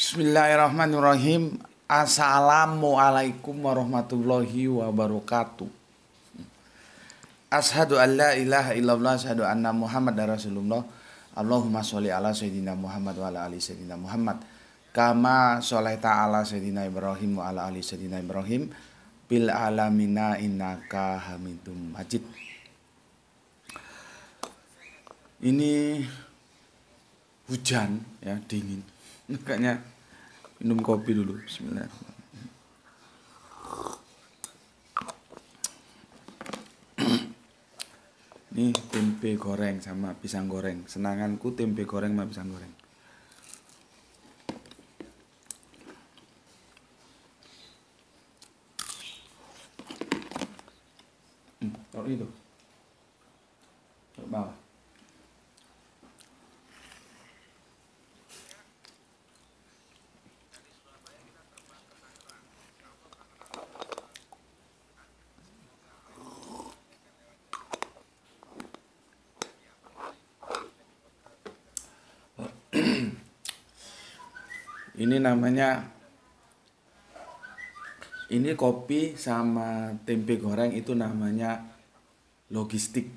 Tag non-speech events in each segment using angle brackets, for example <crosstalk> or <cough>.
Bismillahirrahmanirrahim. Assalamualaikum warahmatullahi wabarakatuh. Ashadu an la ilaha illallah Ashadu anna Muhammad Rasulullah Allahumma sholli ala Sayyidina Muhammad Wa ala ali Sayyidina Muhammad Kama sholai ta'ala Sayyidina Ibrahim Wa ala ali Sayyidina Ibrahim Bil alamina innaka hamidum majid Ini hujan ya dingin Kayaknya minum kopi dulu. Bismillahirrahmanirrahim <clears throat> Ini tempe goreng sama pisang goreng. Senanganku tempe goreng sama pisang goreng. Hmm, kalau itu. Kalau bawah. ini namanya ini kopi sama tempe goreng itu namanya logistik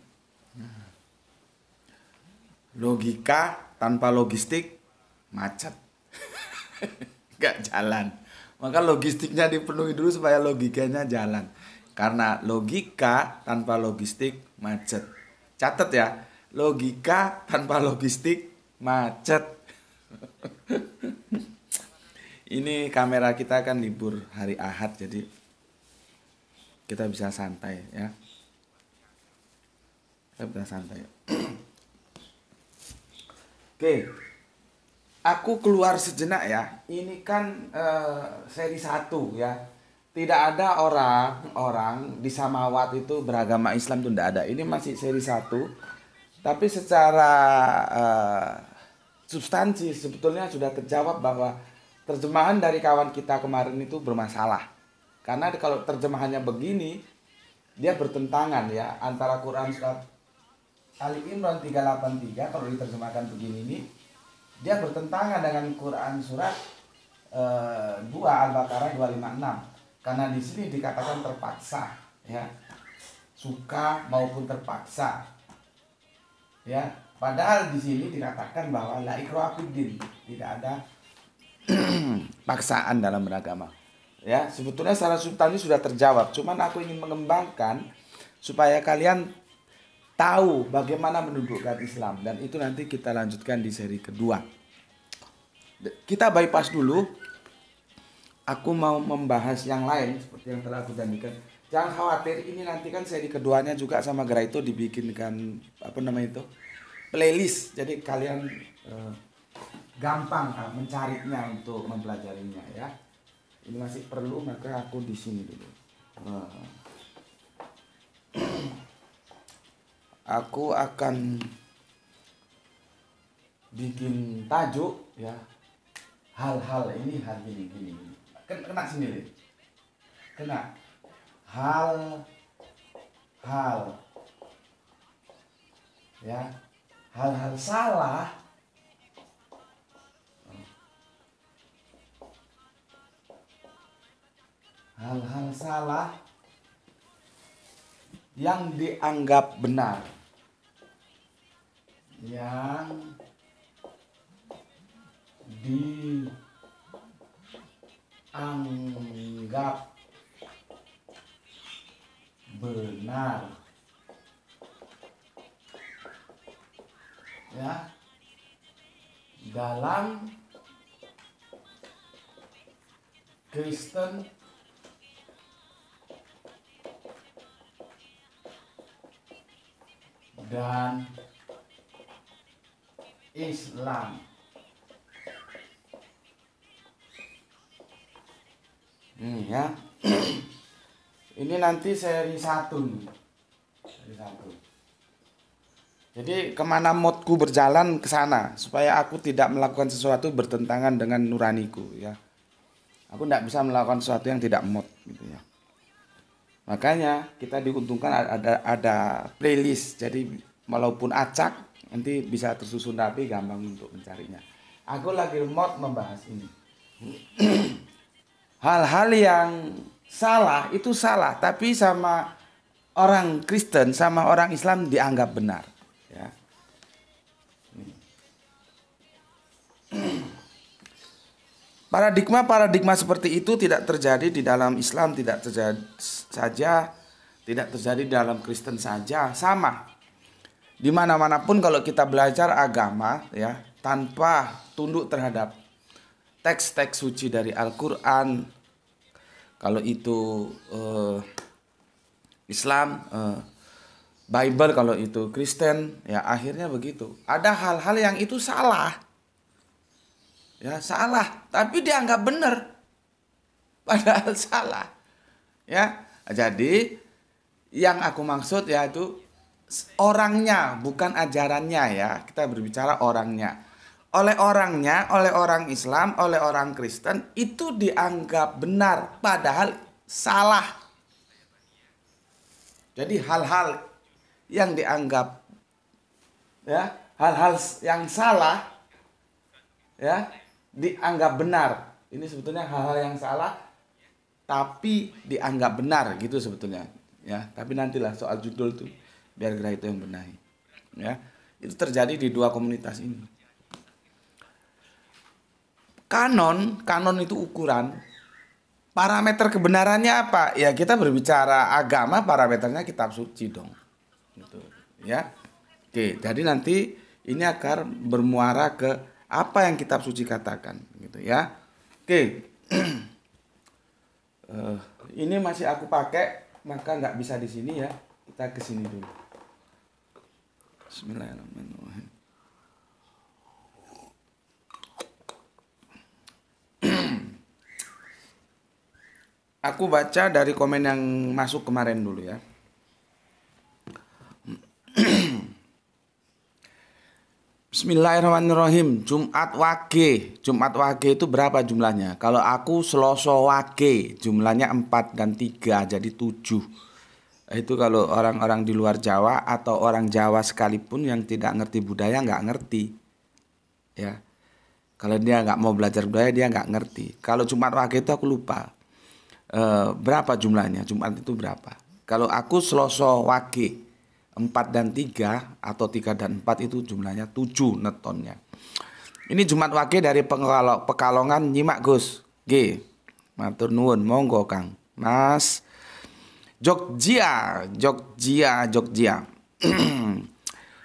logika tanpa logistik macet <laughs> gak jalan maka logistiknya dipenuhi dulu supaya logikanya jalan karena logika tanpa logistik macet catat ya logika tanpa logistik macet <laughs> ini kamera kita akan libur hari Ahad jadi kita bisa santai ya kita bisa santai <clears throat> oke aku keluar sejenak ya ini kan uh, seri satu ya tidak ada orang-orang di Samawat itu beragama Islam itu tidak ada. Ini masih seri satu, tapi secara uh, substansi sebetulnya sudah terjawab bahwa terjemahan dari kawan kita kemarin itu bermasalah. Karena kalau terjemahannya begini, dia bertentangan ya antara Quran surat Ali Imran 383 kalau diterjemahkan begini ini dia bertentangan dengan Quran surat eh, 2 Al-Baqarah 256 karena di sini dikatakan terpaksa ya suka maupun terpaksa ya padahal di sini dikatakan bahwa la ikra tidak ada <clears throat> paksaan dalam beragama. Ya, sebetulnya secara substansi sudah terjawab, cuman aku ingin mengembangkan supaya kalian tahu bagaimana mendudukkan Islam dan itu nanti kita lanjutkan di seri kedua. Kita bypass dulu. Aku mau membahas yang lain seperti yang telah aku janjikan. Jangan khawatir, ini nanti kan seri keduanya juga sama Gerai itu dibikinkan apa namanya itu? playlist. Jadi kalian uh, gampang kan mencarinya untuk mempelajarinya ya ini masih perlu maka aku di sini dulu uh, <clears throat> aku akan bikin tajuk ya hal-hal ini hal gini gini kena, kena sendiri kena hal hal ya hal-hal salah hal-hal salah yang dianggap benar yang dianggap benar ya dalam Kristen dan Islam ini ya <clears throat> ini nanti seri satu nih seri satu jadi kemana modku berjalan ke sana supaya aku tidak melakukan sesuatu bertentangan dengan nuraniku ya aku tidak bisa melakukan sesuatu yang tidak mod gitu ya Makanya kita diuntungkan ada ada playlist. Jadi walaupun acak nanti bisa tersusun rapi gampang untuk mencarinya. Aku lagi mod membahas ini. <clears throat> Hal-hal yang salah itu salah, tapi sama orang Kristen sama orang Islam dianggap benar, ya. <clears throat> Paradigma-paradigma seperti itu tidak terjadi di dalam Islam, tidak terjadi saja, tidak terjadi dalam Kristen saja, sama. Di mana-mana pun kalau kita belajar agama ya, tanpa tunduk terhadap teks-teks suci dari Al-Qur'an, kalau itu uh, Islam, uh, Bible kalau itu Kristen, ya akhirnya begitu. Ada hal-hal yang itu salah ya salah tapi dianggap benar padahal <laughs> salah ya jadi yang aku maksud yaitu orangnya bukan ajarannya ya kita berbicara orangnya oleh orangnya oleh orang Islam oleh orang Kristen itu dianggap benar padahal salah jadi hal-hal yang dianggap ya hal-hal yang salah ya dianggap benar. Ini sebetulnya hal-hal yang salah tapi dianggap benar gitu sebetulnya ya tapi nantilah soal judul tuh biar gerai itu yang benahi ya itu terjadi di dua komunitas ini kanon kanon itu ukuran parameter kebenarannya apa ya kita berbicara agama parameternya kitab suci dong gitu ya oke jadi nanti ini akan bermuara ke apa yang kitab suci katakan gitu ya oke uh, <clears throat> ini masih aku pakai maka nggak bisa di sini ya kita ke sini dulu Bismillahirrahmanirrahim <clears throat> aku baca dari komen yang masuk kemarin dulu ya <clears throat> Bismillahirrahmanirrahim. Jumat Wage. Jumat Wage itu berapa jumlahnya? Kalau aku Seloso Wage, jumlahnya 4 dan 3 jadi 7. Itu kalau orang-orang di luar Jawa atau orang Jawa sekalipun yang tidak ngerti budaya nggak ngerti. Ya. Kalau dia nggak mau belajar budaya dia nggak ngerti. Kalau Jumat Wage itu aku lupa. E, berapa jumlahnya? Jumat itu berapa? Kalau aku Seloso Wage 4 dan 3 atau 3 dan 4 itu jumlahnya 7 netonnya. Ini Jumat Wage dari Pekalongan nyimak Gus. G. Matur nuwun monggo Kang. Mas Jogja, Jogja, Jogja. <clears throat>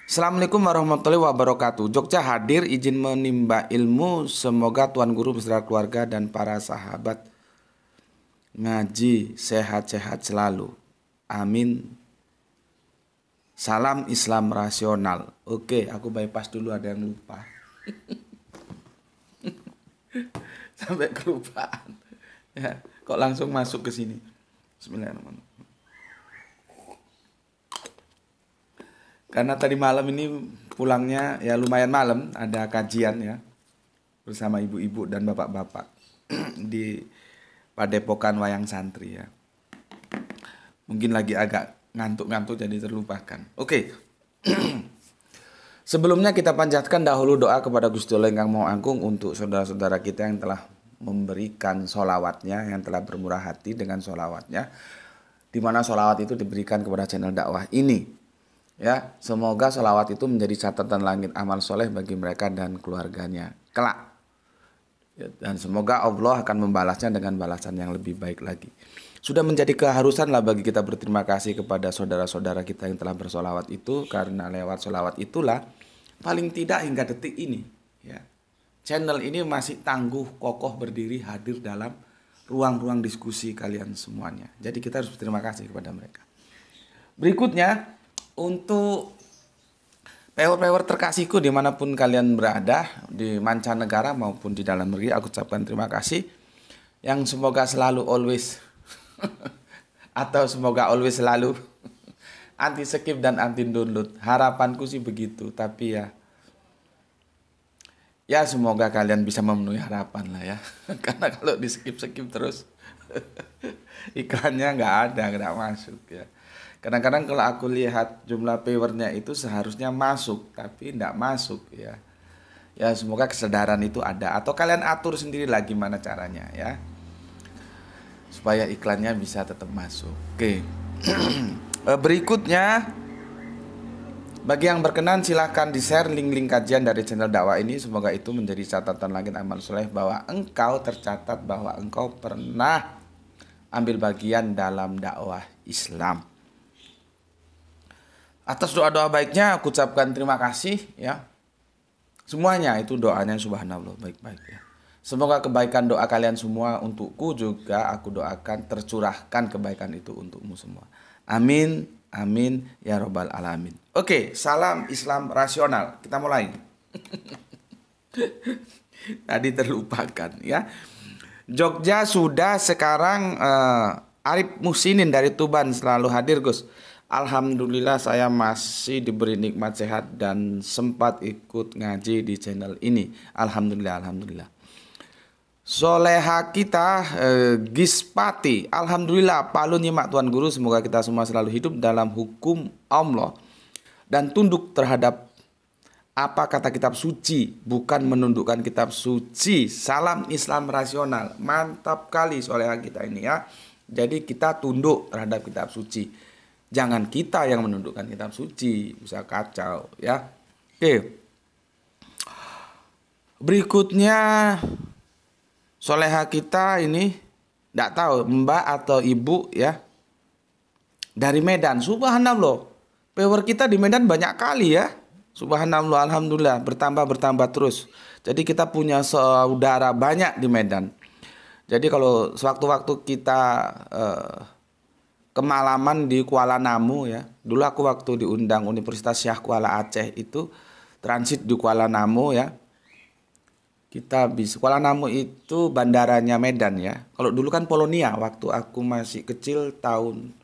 Assalamualaikum warahmatullahi wabarakatuh. Jogja hadir izin menimba ilmu. Semoga Tuan Guru beserta keluarga dan para sahabat ngaji sehat-sehat selalu. Amin. Salam Islam rasional. Oke, aku bypass dulu ada yang lupa. <laughs> Sampai kelupaan. Ya, kok langsung masuk ke sini. Bismillahirrahmanirrahim. Karena tadi malam ini pulangnya ya lumayan malam, ada kajian ya bersama ibu-ibu dan bapak-bapak <clears throat> di Padepokan Wayang Santri ya. Mungkin lagi agak ngantuk-ngantuk jadi terlupakan. Oke. Okay. <clears throat> Sebelumnya kita panjatkan dahulu doa kepada Gusti Allah yang Maha Agung untuk saudara-saudara kita yang telah memberikan solawatnya, yang telah bermurah hati dengan solawatnya, di mana solawat itu diberikan kepada channel dakwah ini. Ya, semoga solawat itu menjadi catatan langit amal soleh bagi mereka dan keluarganya kelak. Ya, dan semoga Allah akan membalasnya dengan balasan yang lebih baik lagi sudah menjadi keharusan lah bagi kita berterima kasih kepada saudara-saudara kita yang telah bersolawat itu karena lewat solawat itulah paling tidak hingga detik ini ya channel ini masih tangguh kokoh berdiri hadir dalam ruang-ruang diskusi kalian semuanya jadi kita harus berterima kasih kepada mereka berikutnya untuk Power-power terkasihku dimanapun kalian berada di mancanegara maupun di dalam negeri aku ucapkan terima kasih yang semoga selalu always <laughs> atau semoga always selalu <laughs> anti skip dan anti download. Harapanku sih begitu, tapi ya ya semoga kalian bisa memenuhi harapan lah ya. <laughs> Karena kalau di skip skip terus iklannya nggak ada, nggak masuk ya. Kadang-kadang kalau aku lihat jumlah viewernya itu seharusnya masuk, tapi nggak masuk ya. Ya semoga kesadaran itu ada atau kalian atur sendiri lah gimana caranya ya supaya iklannya bisa tetap masuk. Oke. Okay. <clears throat> Eh, berikutnya bagi yang berkenan silahkan di-share link-link kajian dari channel dakwah ini Semoga itu menjadi catatan langit amal soleh Bahwa engkau tercatat bahwa engkau pernah ambil bagian dalam dakwah Islam Atas doa-doa baiknya aku ucapkan terima kasih ya Semuanya itu doanya subhanallah baik-baik ya Semoga kebaikan doa kalian semua untukku juga aku doakan tercurahkan kebaikan itu untukmu semua. Amin, amin ya robbal alamin. Oke, salam Islam rasional. Kita mulai. <laughs> Tadi terlupakan ya. Jogja sudah sekarang uh, Arif Musinin dari Tuban selalu hadir Gus. Alhamdulillah saya masih diberi nikmat sehat dan sempat ikut ngaji di channel ini. Alhamdulillah, alhamdulillah. Soleha kita eh, Gispati Alhamdulillah Palun nyimak Tuan Guru Semoga kita semua selalu hidup dalam hukum Allah Dan tunduk terhadap apa kata kitab suci Bukan menundukkan kitab suci Salam Islam rasional Mantap kali soleha kita ini ya Jadi kita tunduk terhadap kitab suci Jangan kita yang menundukkan kitab suci Bisa kacau ya Oke Berikutnya soleha kita ini tidak tahu mbak atau ibu ya dari Medan subhanallah power kita di Medan banyak kali ya subhanallah alhamdulillah bertambah bertambah terus jadi kita punya saudara banyak di Medan jadi kalau sewaktu-waktu kita eh, kemalaman di Kuala Namu ya dulu aku waktu diundang Universitas Syah Kuala Aceh itu transit di Kuala Namu ya kita bisa Kuala Namu itu bandaranya Medan ya. Kalau dulu kan Polonia waktu aku masih kecil tahun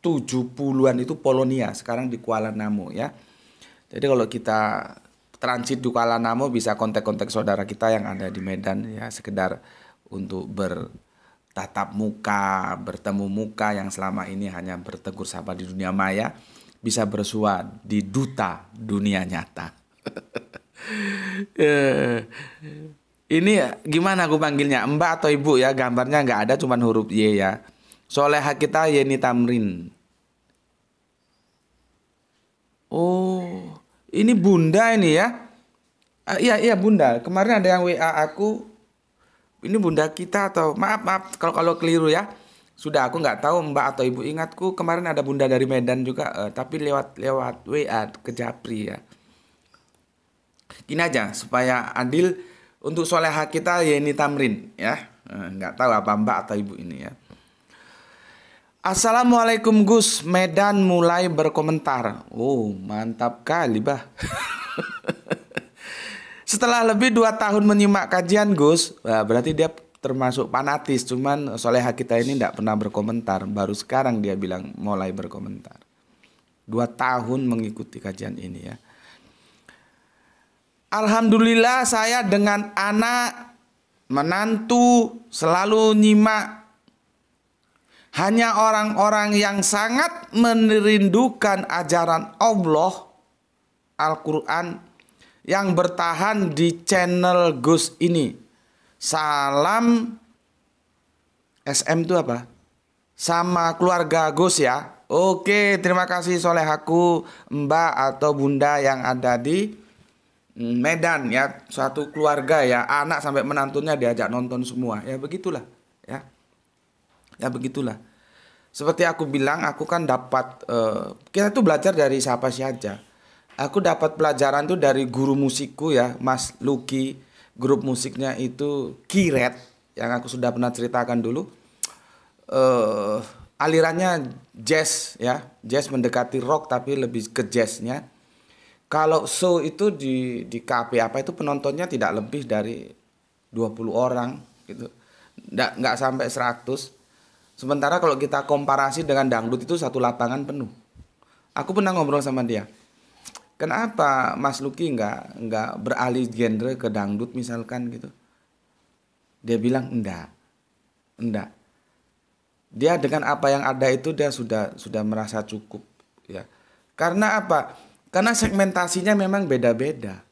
70-an itu Polonia, sekarang di Kuala Namu ya. Jadi kalau kita transit di Kuala Namu bisa kontak-kontak saudara kita yang ada di Medan ya sekedar untuk bertatap muka, bertemu muka yang selama ini hanya bertegur sapa di dunia maya bisa bersua di duta dunia nyata. <laughs> Eh, ini gimana aku panggilnya? Mbak atau Ibu ya? Gambarnya nggak ada cuman huruf Y ya. Soleha kita Yeni Tamrin. Oh, ini Bunda ini ya? Uh, iya iya Bunda. Kemarin ada yang WA aku. Ini Bunda kita atau maaf maaf kalau kalau keliru ya. Sudah aku nggak tahu Mbak atau Ibu ingatku kemarin ada Bunda dari Medan juga uh, tapi lewat lewat WA ke Japri ya gini aja supaya adil untuk soleha kita yaitu Tamrin ya eh, nggak tahu apa mbak atau ibu ini ya Assalamualaikum Gus Medan mulai berkomentar Oh mantap kali bah <laughs> Setelah lebih dua tahun menyimak kajian Gus Berarti dia termasuk fanatis Cuman soleha kita ini tidak pernah berkomentar Baru sekarang dia bilang mulai berkomentar Dua tahun mengikuti kajian ini ya Alhamdulillah saya dengan anak menantu selalu nyimak hanya orang-orang yang sangat merindukan ajaran Allah Al-Quran yang bertahan di channel Gus ini. Salam SM itu apa? Sama keluarga Gus ya. Oke, terima kasih soleh aku, mbak atau bunda yang ada di Medan ya suatu keluarga ya anak sampai menantunya diajak nonton semua ya begitulah ya ya begitulah seperti aku bilang aku kan dapat uh, kita tuh belajar dari siapa sih aja aku dapat pelajaran tuh dari guru musikku ya Mas Luki grup musiknya itu Kiret yang aku sudah pernah ceritakan dulu uh, alirannya jazz ya jazz mendekati rock tapi lebih ke jazznya kalau show itu di di KP apa itu penontonnya tidak lebih dari 20 orang gitu. Nggak, nggak sampai 100. Sementara kalau kita komparasi dengan dangdut itu satu lapangan penuh. Aku pernah ngobrol sama dia. Kenapa Mas Luki nggak nggak beralih genre ke dangdut misalkan gitu? Dia bilang enggak, enggak. Dia dengan apa yang ada itu dia sudah sudah merasa cukup ya. Karena apa? Karena segmentasinya memang beda-beda.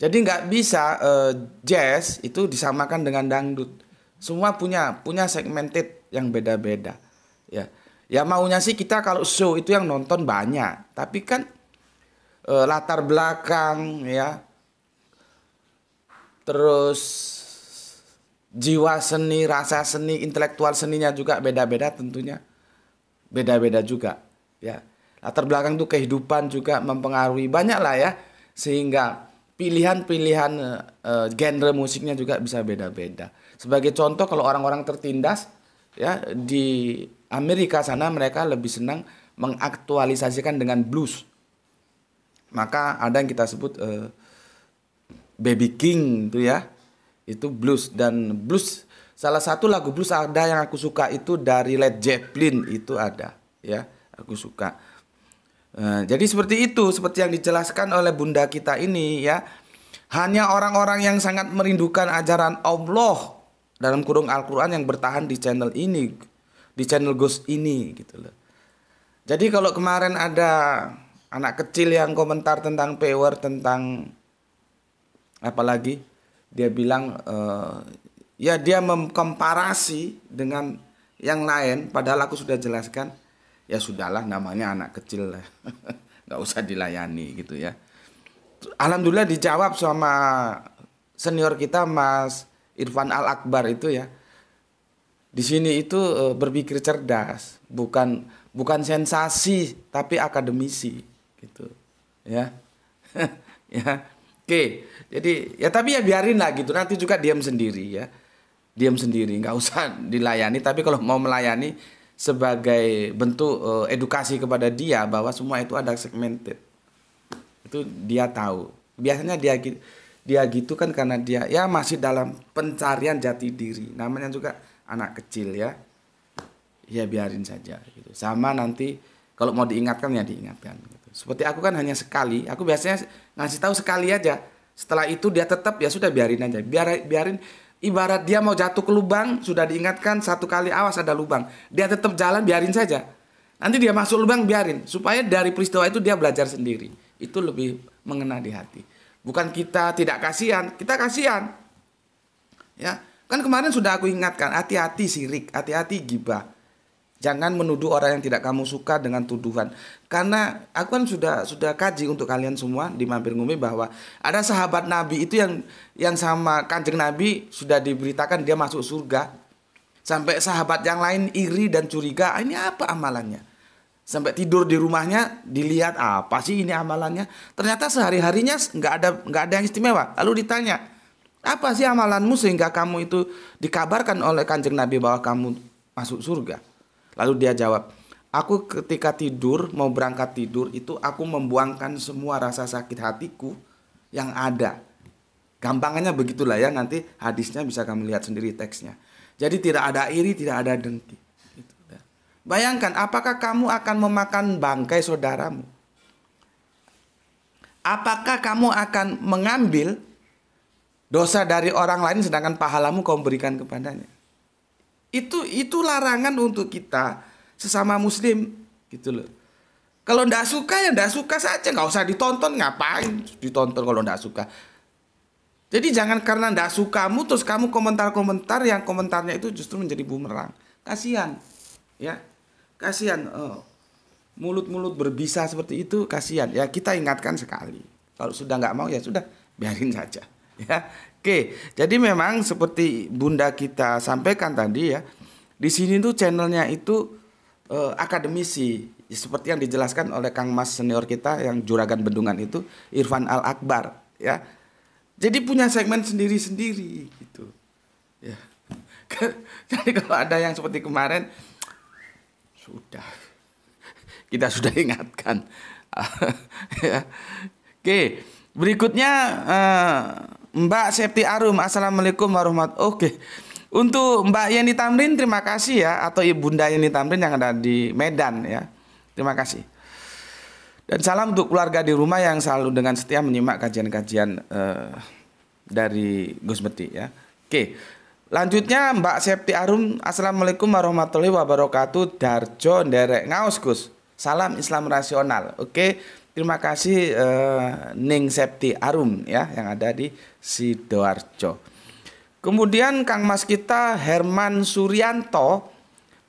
Jadi nggak bisa uh, jazz itu disamakan dengan dangdut. Semua punya punya segmented yang beda-beda. Ya. Ya maunya sih kita kalau show itu yang nonton banyak, tapi kan uh, latar belakang ya. Terus jiwa seni, rasa seni, intelektual seninya juga beda-beda tentunya. Beda-beda juga, ya latar belakang tuh kehidupan juga mempengaruhi banyak lah ya sehingga pilihan-pilihan uh, genre musiknya juga bisa beda-beda. Sebagai contoh kalau orang-orang tertindas ya di Amerika sana mereka lebih senang mengaktualisasikan dengan blues. Maka ada yang kita sebut uh, Baby King itu ya. Itu blues dan blues salah satu lagu blues ada yang aku suka itu dari Led Zeppelin itu ada ya. Aku suka. Eh, jadi seperti itu, seperti yang dijelaskan oleh bunda kita ini ya. Hanya orang-orang yang sangat merindukan ajaran Allah dalam kurung Al-Qur'an yang bertahan di channel ini, di channel Gus ini gitu loh. Jadi kalau kemarin ada anak kecil yang komentar tentang power tentang apalagi dia bilang uh, ya dia mengkomparasi dengan yang lain padahal aku sudah jelaskan ya sudahlah namanya anak kecil lah <laughs> nggak usah dilayani gitu ya alhamdulillah dijawab sama senior kita Mas Irfan Al Akbar itu ya di sini itu eh, berpikir cerdas bukan bukan sensasi tapi akademisi gitu ya <laughs> ya oke jadi ya tapi ya biarin lah gitu nanti juga diam sendiri ya diam sendiri nggak usah dilayani tapi kalau mau melayani sebagai bentuk uh, edukasi kepada dia bahwa semua itu ada segmented itu dia tahu biasanya dia dia gitu kan karena dia ya masih dalam pencarian jati diri namanya juga anak kecil ya ya biarin saja gitu sama nanti kalau mau diingatkan ya diingatkan gitu. seperti aku kan hanya sekali aku biasanya ngasih tahu sekali aja setelah itu dia tetap ya sudah biarin aja biar biarin Ibarat dia mau jatuh ke lubang, sudah diingatkan satu kali awas ada lubang. Dia tetap jalan biarin saja. Nanti dia masuk lubang biarin supaya dari peristiwa itu dia belajar sendiri. Itu lebih mengena di hati. Bukan kita tidak kasihan, kita kasihan. Ya, kan kemarin sudah aku ingatkan hati-hati sirik, hati-hati gibah. Jangan menuduh orang yang tidak kamu suka dengan tuduhan. Karena aku kan sudah sudah kaji untuk kalian semua di Mampir Ngumi bahwa ada sahabat Nabi itu yang yang sama Kanjeng Nabi sudah diberitakan dia masuk surga. Sampai sahabat yang lain iri dan curiga, ah, ini apa amalannya? Sampai tidur di rumahnya dilihat apa sih ini amalannya? Ternyata sehari-harinya nggak ada nggak ada yang istimewa. Lalu ditanya, apa sih amalanmu sehingga kamu itu dikabarkan oleh Kanjeng Nabi bahwa kamu masuk surga? Lalu dia jawab, Aku ketika tidur, mau berangkat tidur, itu aku membuangkan semua rasa sakit hatiku yang ada. Gampangannya begitulah ya, nanti hadisnya bisa kamu lihat sendiri teksnya. Jadi tidak ada iri, tidak ada dengki. Gitu ya. Bayangkan, apakah kamu akan memakan bangkai saudaramu? Apakah kamu akan mengambil dosa dari orang lain sedangkan pahalamu kau berikan kepadanya? Itu itu larangan untuk kita sesama muslim gitu loh. Kalau ndak suka ya ndak suka saja, nggak usah ditonton ngapain ditonton kalau ndak suka. Jadi jangan karena ndak sukamu terus kamu komentar-komentar yang komentarnya itu justru menjadi bumerang. Kasihan. Ya. Kasihan oh. mulut-mulut berbisa seperti itu kasihan. Ya kita ingatkan sekali. Kalau sudah nggak mau ya sudah biarin saja. Ya, Oke, jadi memang seperti Bunda kita sampaikan tadi ya, di sini tuh channelnya itu eh, akademisi seperti yang dijelaskan oleh Kang Mas senior kita yang juragan bendungan itu Irfan Al Akbar ya. Jadi punya segmen sendiri-sendiri gitu. Ya. <laughs> Jadi kalau ada yang seperti kemarin sudah kita sudah <laughs> ingatkan. <laughs> ya. Oke, berikutnya eh, Mbak Septi Arum, Assalamualaikum warahmatullahi Oke. Untuk Mbak Yeni Tamrin, terima kasih ya. Atau Ibunda Yeni Tamrin yang ada di Medan ya. Terima kasih. Dan salam untuk keluarga di rumah yang selalu dengan setia menyimak kajian-kajian uh, dari Gus Meti ya. Oke. Lanjutnya Mbak Septi Arum, Assalamualaikum warahmatullahi wabarakatuh. Darjo Derek Ngaus Gus. Salam Islam rasional. Oke. Terima kasih uh, Ning Septi Arum ya yang ada di Sidoarjo. Kemudian Kang Mas kita Herman Suryanto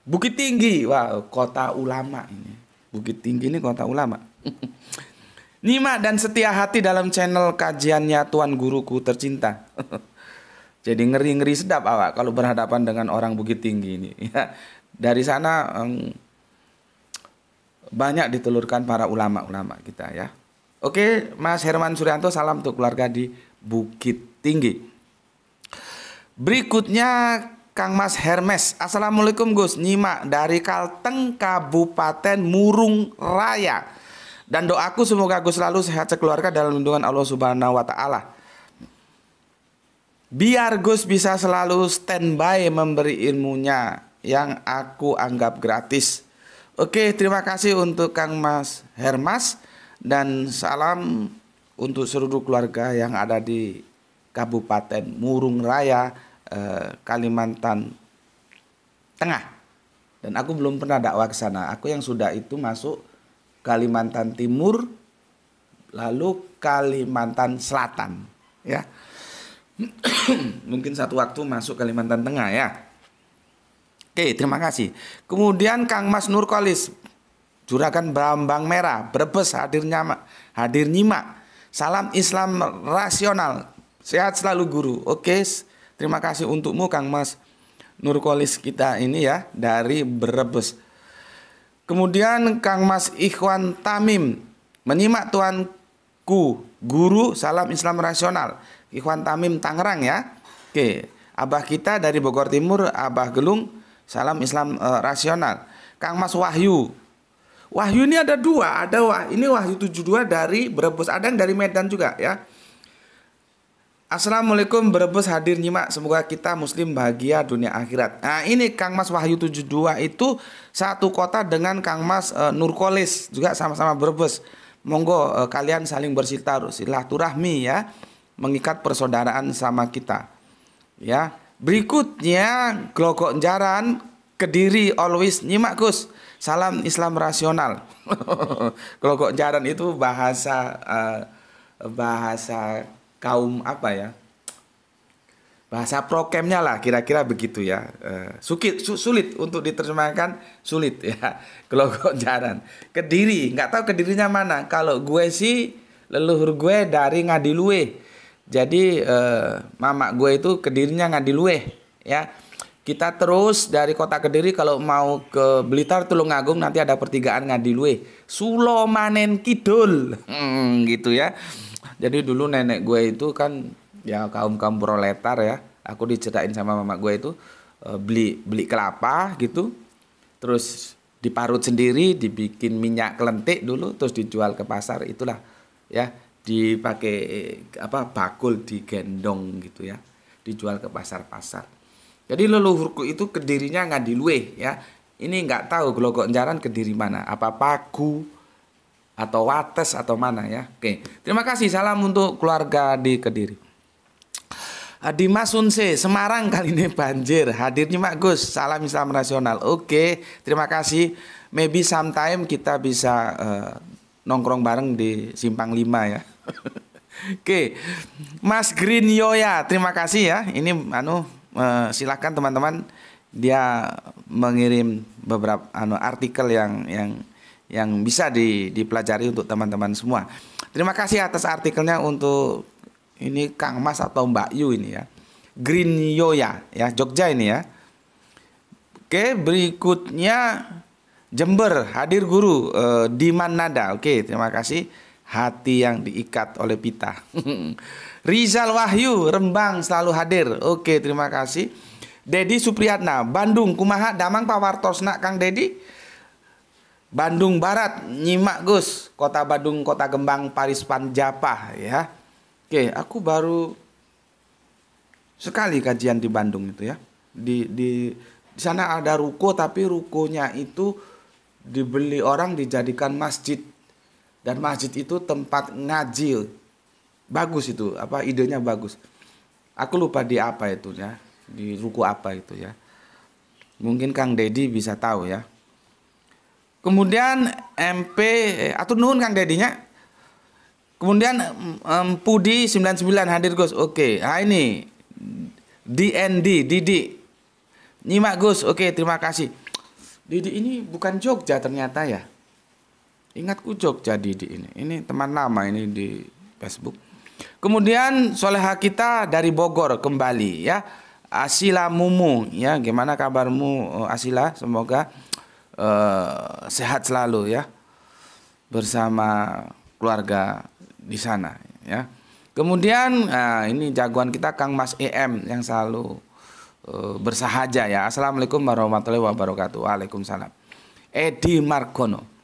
Bukit Tinggi. Wah, kota ulama ini. Bukit Tinggi ini kota ulama. <laughs> Nima dan setia hati dalam channel kajiannya Tuan Guruku tercinta. <laughs> Jadi ngeri-ngeri sedap awak kalau berhadapan dengan orang Bukit Tinggi ini. <laughs> Ya, dari sana banyak ditelurkan para ulama-ulama kita ya. Oke, Mas Herman Suryanto salam untuk keluarga di Bukit Tinggi. Berikutnya Kang Mas Hermes. Assalamualaikum Gus Nyimak dari Kalteng Kabupaten Murung Raya. Dan doaku semoga Gus selalu sehat sekeluarga dalam lindungan Allah Subhanahu wa taala. Biar Gus bisa selalu standby memberi ilmunya yang aku anggap gratis Oke, terima kasih untuk Kang Mas Hermas dan salam untuk seluruh keluarga yang ada di Kabupaten Murung Raya, eh, Kalimantan Tengah. Dan aku belum pernah dakwah ke sana. Aku yang sudah itu masuk Kalimantan Timur, lalu Kalimantan Selatan, ya. <clears throat> Mungkin satu waktu masuk Kalimantan Tengah ya. Oke, terima kasih. Kemudian Kang Mas Nurkolis, Juragan Brambang Merah, Brebes hadir nyama, hadir nyimak. Salam Islam rasional. Sehat selalu guru. Oke, terima kasih untukmu Kang Mas Nurkolis kita ini ya dari Brebes. Kemudian Kang Mas Ikhwan Tamim menyimak tuanku guru salam Islam rasional. Ikhwan Tamim Tangerang ya. Oke, abah kita dari Bogor Timur, abah Gelung Salam Islam e, rasional. Kang Mas Wahyu. Wahyu ini ada dua, ada wah ini Wahyu 72 dari Brebes, ada yang dari Medan juga ya. Assalamualaikum Brebes hadir nyimak Semoga kita muslim bahagia dunia akhirat Nah ini Kang Mas Wahyu 72 itu Satu kota dengan Kang Mas e, Nurkolis Juga sama-sama Brebes Monggo e, kalian saling bersilaturahmi ya Mengikat persaudaraan sama kita Ya Berikutnya Glogok Jaran Kediri always nyimak Gus. Salam Islam rasional. <laughs> Glogok Jaran itu bahasa uh, bahasa kaum apa ya? Bahasa prokemnya lah kira-kira begitu ya. Uh, eh, sukit, su sulit untuk diterjemahkan sulit ya. <laughs> Glogok Jaran. Kediri, nggak tahu kedirinya mana. Kalau gue sih leluhur gue dari Ngadilue jadi eh, mamak gue itu kedirinya nggak Ngadiluwe ya. Kita terus dari kota Kediri kalau mau ke Blitar Tulungagung nanti ada pertigaan Ngadiluwe. Sulomanen Kidul. <laughs> Hmm, gitu ya. Jadi dulu nenek gue itu kan ya kaum-kaum proletar ya. Aku diceritain sama mamak gue itu eh, beli beli kelapa gitu. Terus diparut sendiri, dibikin minyak kelentik dulu terus dijual ke pasar itulah ya dipakai apa bakul digendong gitu ya dijual ke pasar-pasar jadi leluhurku itu kedirinya nggak dilue ya ini nggak tahu gelogok jaran kediri mana apa pagu atau wates atau mana ya oke terima kasih salam untuk keluarga di kediri di Masunse, Semarang kali ini banjir. Hadirnya Mak Gus, salam Islam nasional Oke, terima kasih. Maybe sometime kita bisa uh, nongkrong bareng di Simpang lima ya. Oke, Mas Green Yoya, terima kasih ya. Ini anu uh, eh, silakan teman-teman dia mengirim beberapa anu artikel yang yang yang bisa di, dipelajari untuk teman-teman semua. Terima kasih atas artikelnya untuk ini Kang Mas atau Mbak Yu ini ya. Green Yoya ya Jogja ini ya. Oke, berikutnya Jember hadir guru uh, eh, Diman Nada. Oke, terima kasih hati yang diikat oleh pita. <laughs> Rizal Wahyu, Rembang selalu hadir. Oke, terima kasih. Dedi Supriyatna, Bandung, Kumaha, Damang, Nak, Kang Dedi. Bandung Barat, nyimak Gus, Kota Bandung, Kota Gembang, Paris Panjapa ya. Oke, aku baru sekali kajian di Bandung itu ya. Di di di sana ada ruko tapi rukonya itu dibeli orang dijadikan masjid dan masjid itu tempat ngaji bagus itu apa idenya bagus aku lupa di apa itu ya di ruku apa itu ya mungkin Kang deddy bisa tahu ya kemudian MP eh, atau nun Kang deddynya kemudian um, Pudi 99 hadir Gus oke nah ini DND Didi nyimak Gus oke terima kasih Didi ini bukan Jogja ternyata ya Ingat kucuk jadi di ini. Ini teman lama ini di Facebook. Kemudian soleha kita dari Bogor kembali ya. Asila Mumu ya, gimana kabarmu eh, Asila? Semoga uh, sehat selalu ya bersama keluarga di sana ya. Kemudian nah, ini jagoan kita Kang Mas EM yang selalu uh, bersahaja ya. Assalamualaikum warahmatullahi wabarakatuh. Waalaikumsalam. Edi Margono.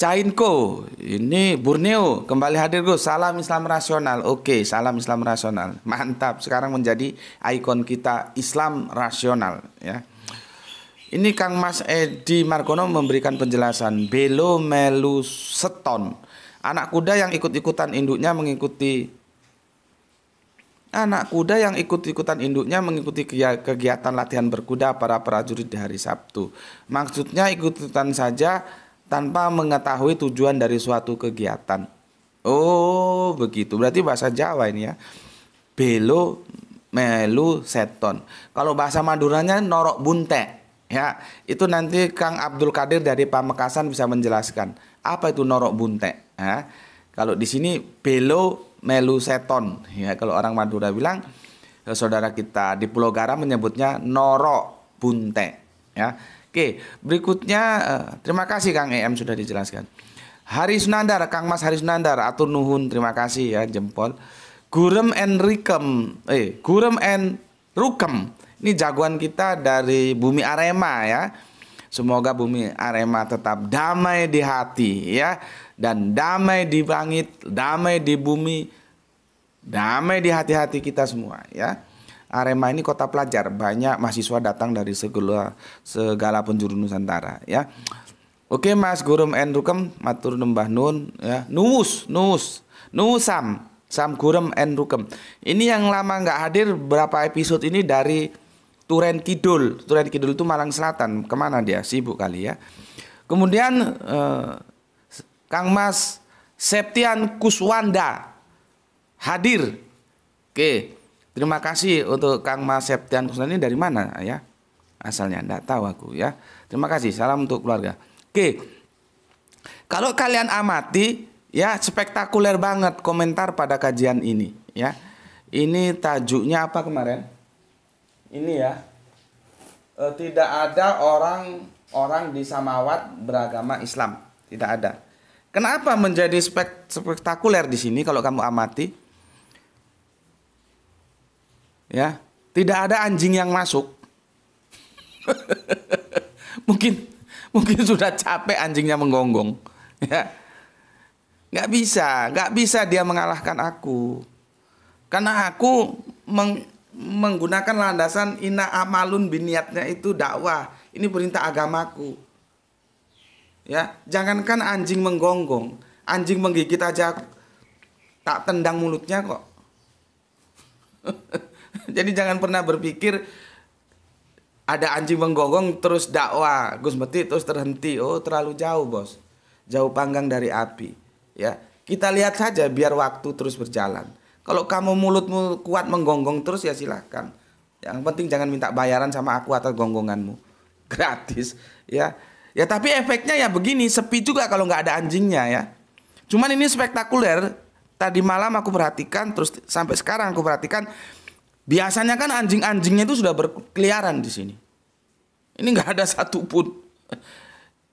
Cainko, ini Borneo, kembali hadir Gus. Salam Islam rasional. Oke, salam Islam rasional. Mantap, sekarang menjadi ikon kita Islam rasional ya. Ini Kang Mas Edi Margono memberikan penjelasan Belo Melu Seton. Anak kuda yang ikut-ikutan induknya mengikuti Anak kuda yang ikut-ikutan induknya mengikuti kegiatan latihan berkuda para prajurit di hari Sabtu. Maksudnya ikut-ikutan saja tanpa mengetahui tujuan dari suatu kegiatan. Oh, begitu. Berarti bahasa Jawa ini ya. Belo melu seton. Kalau bahasa Maduranya norok bunte. Ya, itu nanti Kang Abdul Kadir dari Pamekasan bisa menjelaskan apa itu norok bunte. Ya. Kalau di sini belo melu seton. Ya, kalau orang Madura bilang eh, saudara kita di Pulau Garam menyebutnya norok bunte. Ya, Oke, berikutnya eh, terima kasih Kang EM sudah dijelaskan. Hari Sunandar, Kang Mas Hari Sunandar, atur nuhun, terima kasih ya jempol. Gurem and Rikem, eh Gurem and Rukem. Ini jagoan kita dari Bumi Arema ya. Semoga Bumi Arema tetap damai di hati ya dan damai di langit, damai di bumi, damai di hati-hati kita semua ya. Arema ini kota pelajar, banyak mahasiswa datang dari segala segala penjuru Nusantara ya. Oke Mas Gurum Endrukem Rukem matur nembah nun ya. nus nuwus. Sam Gurum Endrukem Ini yang lama nggak hadir berapa episode ini dari Turen Kidul. Turen Kidul itu Malang Selatan. Kemana dia? Sibuk kali ya. Kemudian eh, Kang Mas Septian Kuswanda hadir. Oke. Terima kasih untuk Kang Mas Septian Kusnani dari mana ya? Asalnya enggak tahu aku ya. Terima kasih. Salam untuk keluarga. Oke. Kalau kalian amati ya spektakuler banget komentar pada kajian ini ya. Ini tajuknya apa kemarin? Ini ya. E, tidak ada orang orang di Samawat beragama Islam. Tidak ada. Kenapa menjadi spektakuler di sini kalau kamu amati? ya tidak ada anjing yang masuk <laughs> mungkin mungkin sudah capek anjingnya menggonggong ya nggak bisa nggak bisa dia mengalahkan aku karena aku meng, menggunakan landasan ina amalun biniatnya itu dakwah ini perintah agamaku ya jangankan anjing menggonggong anjing menggigit aja tak tendang mulutnya kok <laughs> <laughs> Jadi jangan pernah berpikir ada anjing menggonggong terus dakwah Gus Meti terus terhenti. Oh terlalu jauh bos, jauh panggang dari api. Ya kita lihat saja biar waktu terus berjalan. Kalau kamu mulutmu kuat menggonggong terus ya silahkan. Yang penting jangan minta bayaran sama aku atas gonggonganmu. <laughs> Gratis ya. Ya tapi efeknya ya begini sepi juga kalau nggak ada anjingnya ya. Cuman ini spektakuler. Tadi malam aku perhatikan terus sampai sekarang aku perhatikan Biasanya kan anjing-anjingnya itu sudah berkeliaran di sini. Ini nggak ada satupun. <laughs>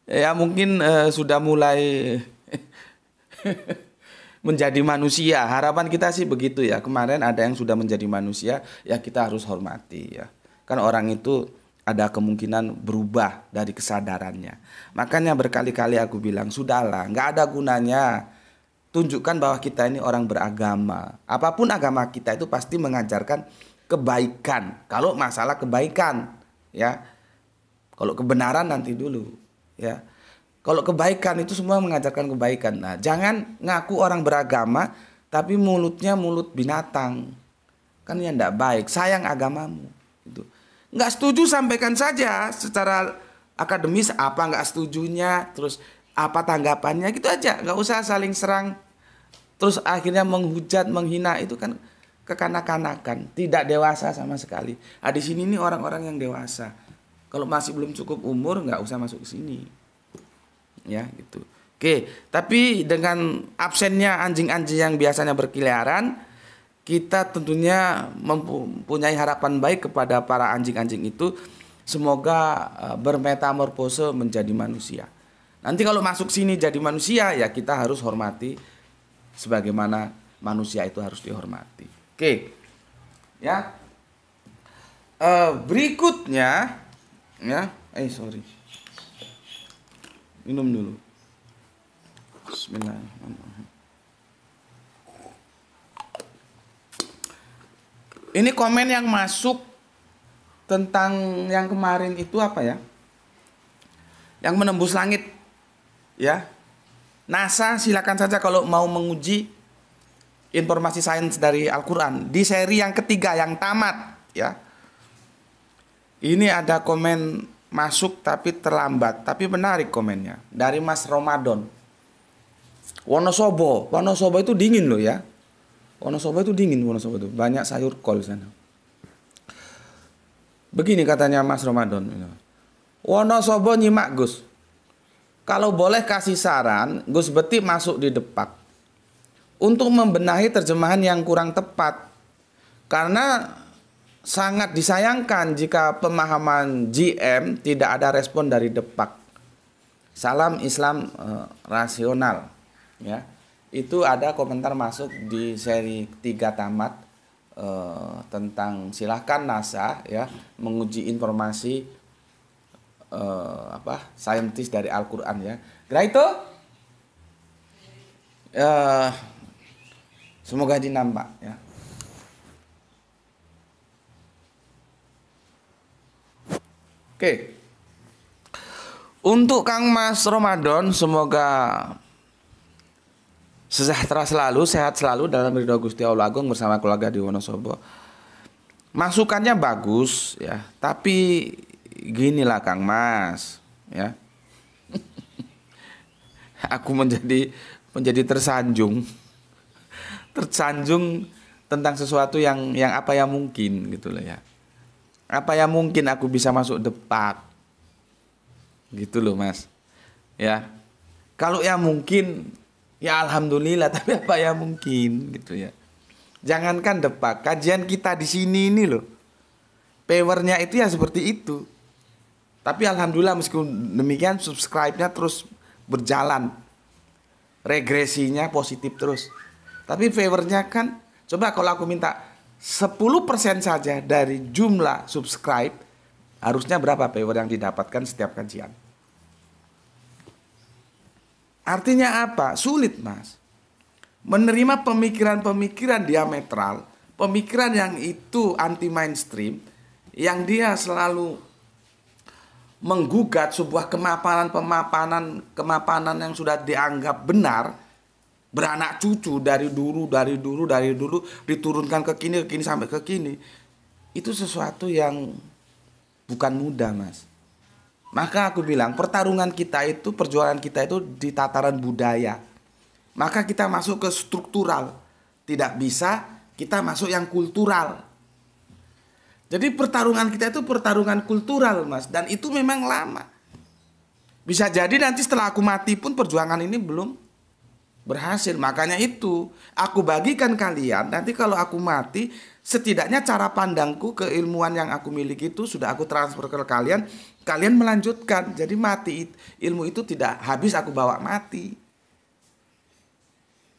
Ya mungkin uh, sudah mulai <laughs> menjadi manusia. Harapan kita sih begitu ya. Kemarin ada yang sudah menjadi manusia, ya kita harus hormati ya. Kan orang itu ada kemungkinan berubah dari kesadarannya. Makanya berkali-kali aku bilang, sudahlah, nggak ada gunanya. Tunjukkan bahwa kita ini orang beragama. Apapun agama kita itu pasti mengajarkan kebaikan. Kalau masalah kebaikan, ya. Kalau kebenaran nanti dulu, ya. Kalau kebaikan itu semua mengajarkan kebaikan. Nah, jangan ngaku orang beragama tapi mulutnya mulut binatang. Kan yang tidak baik. Sayang agamamu. Itu. Nggak setuju sampaikan saja secara akademis apa nggak setujunya, terus apa tanggapannya gitu aja. Nggak usah saling serang terus akhirnya menghujat, menghina itu kan kekanak-kanakan, tidak dewasa sama sekali. Ah di sini nih orang-orang yang dewasa. Kalau masih belum cukup umur nggak usah masuk ke sini. Ya, gitu. Oke, tapi dengan absennya anjing-anjing yang biasanya berkeliaran, kita tentunya mempunyai harapan baik kepada para anjing-anjing itu semoga eh, bermetamorfose menjadi manusia. Nanti kalau masuk sini jadi manusia ya kita harus hormati sebagaimana manusia itu harus dihormati. Oke. Ya. Uh, berikutnya ya, eh sorry. Minum dulu. Bismillahirrahmanirrahim. Ini komen yang masuk tentang yang kemarin itu apa ya? Yang menembus langit. Ya. NASA silakan saja kalau mau menguji informasi sains dari Al-Quran di seri yang ketiga yang tamat ya ini ada komen masuk tapi terlambat tapi menarik komennya dari Mas Ramadan Wonosobo Wonosobo itu dingin loh ya Wonosobo itu dingin Wonosobo itu banyak sayur kol sana begini katanya Mas Ramadan Wonosobo nyimak Gus kalau boleh kasih saran Gus Beti masuk di depak untuk membenahi terjemahan yang kurang tepat. Karena sangat disayangkan jika pemahaman GM tidak ada respon dari Depak. Salam Islam eh, rasional ya. Itu ada komentar masuk di seri tiga tamat eh, tentang silahkan NASA ya menguji informasi eh, apa saintis dari Al-Qur'an ya. Graito eh Semoga dinambah ya. Oke. Untuk Kang Mas Ramadan semoga sejahtera selalu, sehat selalu dalam ridho Gusti Allah Agung bersama keluarga di Wonosobo. Masukannya bagus ya, tapi gini lah Kang Mas ya. <laughs> Aku menjadi menjadi tersanjung tersanjung tentang sesuatu yang yang apa yang mungkin gitu loh ya. Apa yang mungkin aku bisa masuk depak. Gitu loh, Mas. Ya. Kalau yang mungkin ya alhamdulillah, <laughs> tapi apa yang mungkin gitu ya. Jangankan depak, kajian kita di sini ini loh. pewernya itu ya seperti itu. Tapi alhamdulillah meskipun demikian subscribe-nya terus berjalan. Regresinya positif terus. Tapi favornya kan coba kalau aku minta 10% saja dari jumlah subscribe harusnya berapa favor yang didapatkan setiap kajian? Artinya apa? Sulit, Mas. Menerima pemikiran-pemikiran diametral, pemikiran yang itu anti mainstream, yang dia selalu menggugat sebuah kemapanan-pemapanan kemapanan yang sudah dianggap benar beranak cucu dari dulu dari dulu dari dulu diturunkan ke kini ke kini sampai ke kini itu sesuatu yang bukan mudah mas maka aku bilang pertarungan kita itu perjuangan kita itu di tataran budaya maka kita masuk ke struktural tidak bisa kita masuk yang kultural jadi pertarungan kita itu pertarungan kultural mas dan itu memang lama bisa jadi nanti setelah aku mati pun perjuangan ini belum berhasil. Makanya itu, aku bagikan kalian nanti kalau aku mati, setidaknya cara pandangku keilmuan yang aku miliki itu sudah aku transfer ke kalian, kalian melanjutkan. Jadi mati ilmu itu tidak habis aku bawa mati.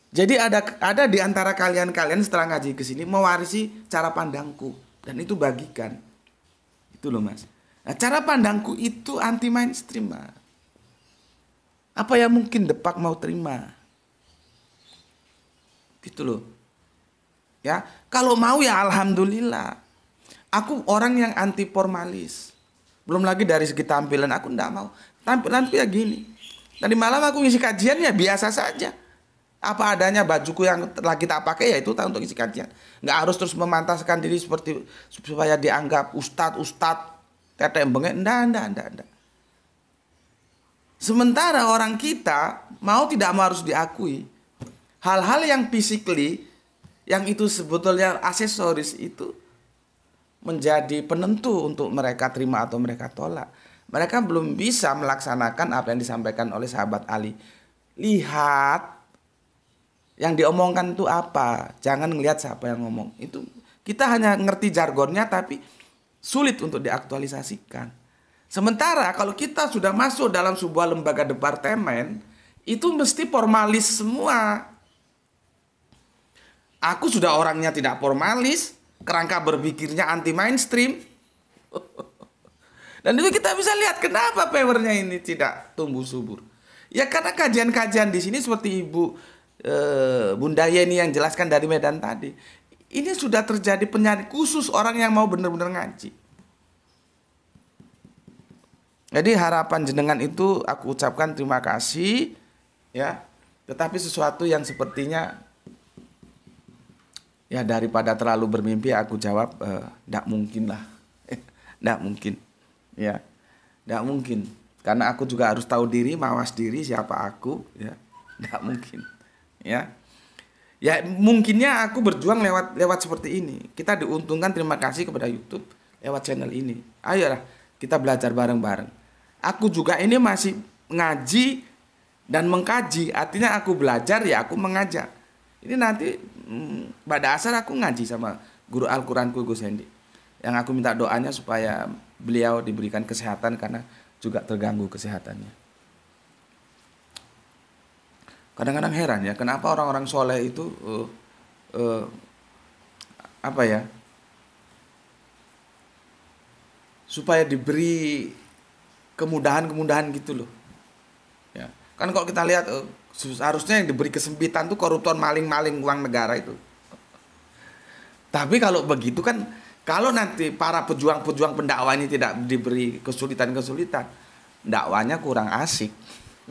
Jadi ada ada di antara kalian-kalian setelah ngaji ke sini mewarisi cara pandangku dan itu bagikan. Itu loh, Mas. Nah, cara pandangku itu anti mainstream, Mas. Apa yang mungkin Depak mau terima? Gitu loh. Ya, kalau mau ya alhamdulillah. Aku orang yang anti formalis. Belum lagi dari segi tampilan aku ndak mau. Tampilan ya gini. Tadi malam aku ngisi kajian ya biasa saja. Apa adanya bajuku yang lagi tak pakai ya itu untuk ngisi kajian. Nggak harus terus memantaskan diri seperti supaya dianggap ustad ustad tetek bengek. Ndak, ndak, ndak, ndak. Sementara orang kita mau tidak mau harus diakui hal-hal yang physically yang itu sebetulnya aksesoris itu menjadi penentu untuk mereka terima atau mereka tolak. Mereka belum bisa melaksanakan apa yang disampaikan oleh sahabat Ali. Lihat yang diomongkan itu apa. Jangan ngelihat siapa yang ngomong. Itu kita hanya ngerti jargonnya tapi sulit untuk diaktualisasikan. Sementara kalau kita sudah masuk dalam sebuah lembaga departemen, itu mesti formalis semua. Aku sudah orangnya tidak formalis, kerangka berpikirnya anti mainstream. <laughs> Dan juga kita bisa lihat kenapa powernya ini tidak tumbuh subur. Ya karena kajian-kajian di sini seperti Ibu e, Bunda Yeni yang jelaskan dari Medan tadi. Ini sudah terjadi penyakit khusus orang yang mau benar-benar ngaji. Jadi harapan jenengan itu aku ucapkan terima kasih ya. Tetapi sesuatu yang sepertinya ya daripada terlalu bermimpi aku jawab tidak eh, e, mungkin lah tidak <laughs> eh, mungkin ya tidak mungkin karena aku juga harus tahu diri mawas diri siapa aku ya tidak mungkin ya ya mungkinnya aku berjuang lewat lewat seperti ini kita diuntungkan terima kasih kepada YouTube lewat channel ini ayolah kita belajar bareng-bareng aku juga ini masih ngaji dan mengkaji artinya aku belajar ya aku mengajar ini nanti pada asar aku ngaji sama guru Al-Quranku Gus Hendi yang aku minta doanya supaya beliau diberikan kesehatan karena juga terganggu kesehatannya kadang-kadang heran ya kenapa orang-orang soleh itu uh, uh, apa ya supaya diberi kemudahan-kemudahan gitu loh ya kan kok kita lihat uh, Seharusnya yang diberi kesempitan tuh koruptor maling-maling uang negara itu. Tapi kalau begitu kan kalau nanti para pejuang-pejuang pendakwanya tidak diberi kesulitan-kesulitan, dakwanya kurang asik.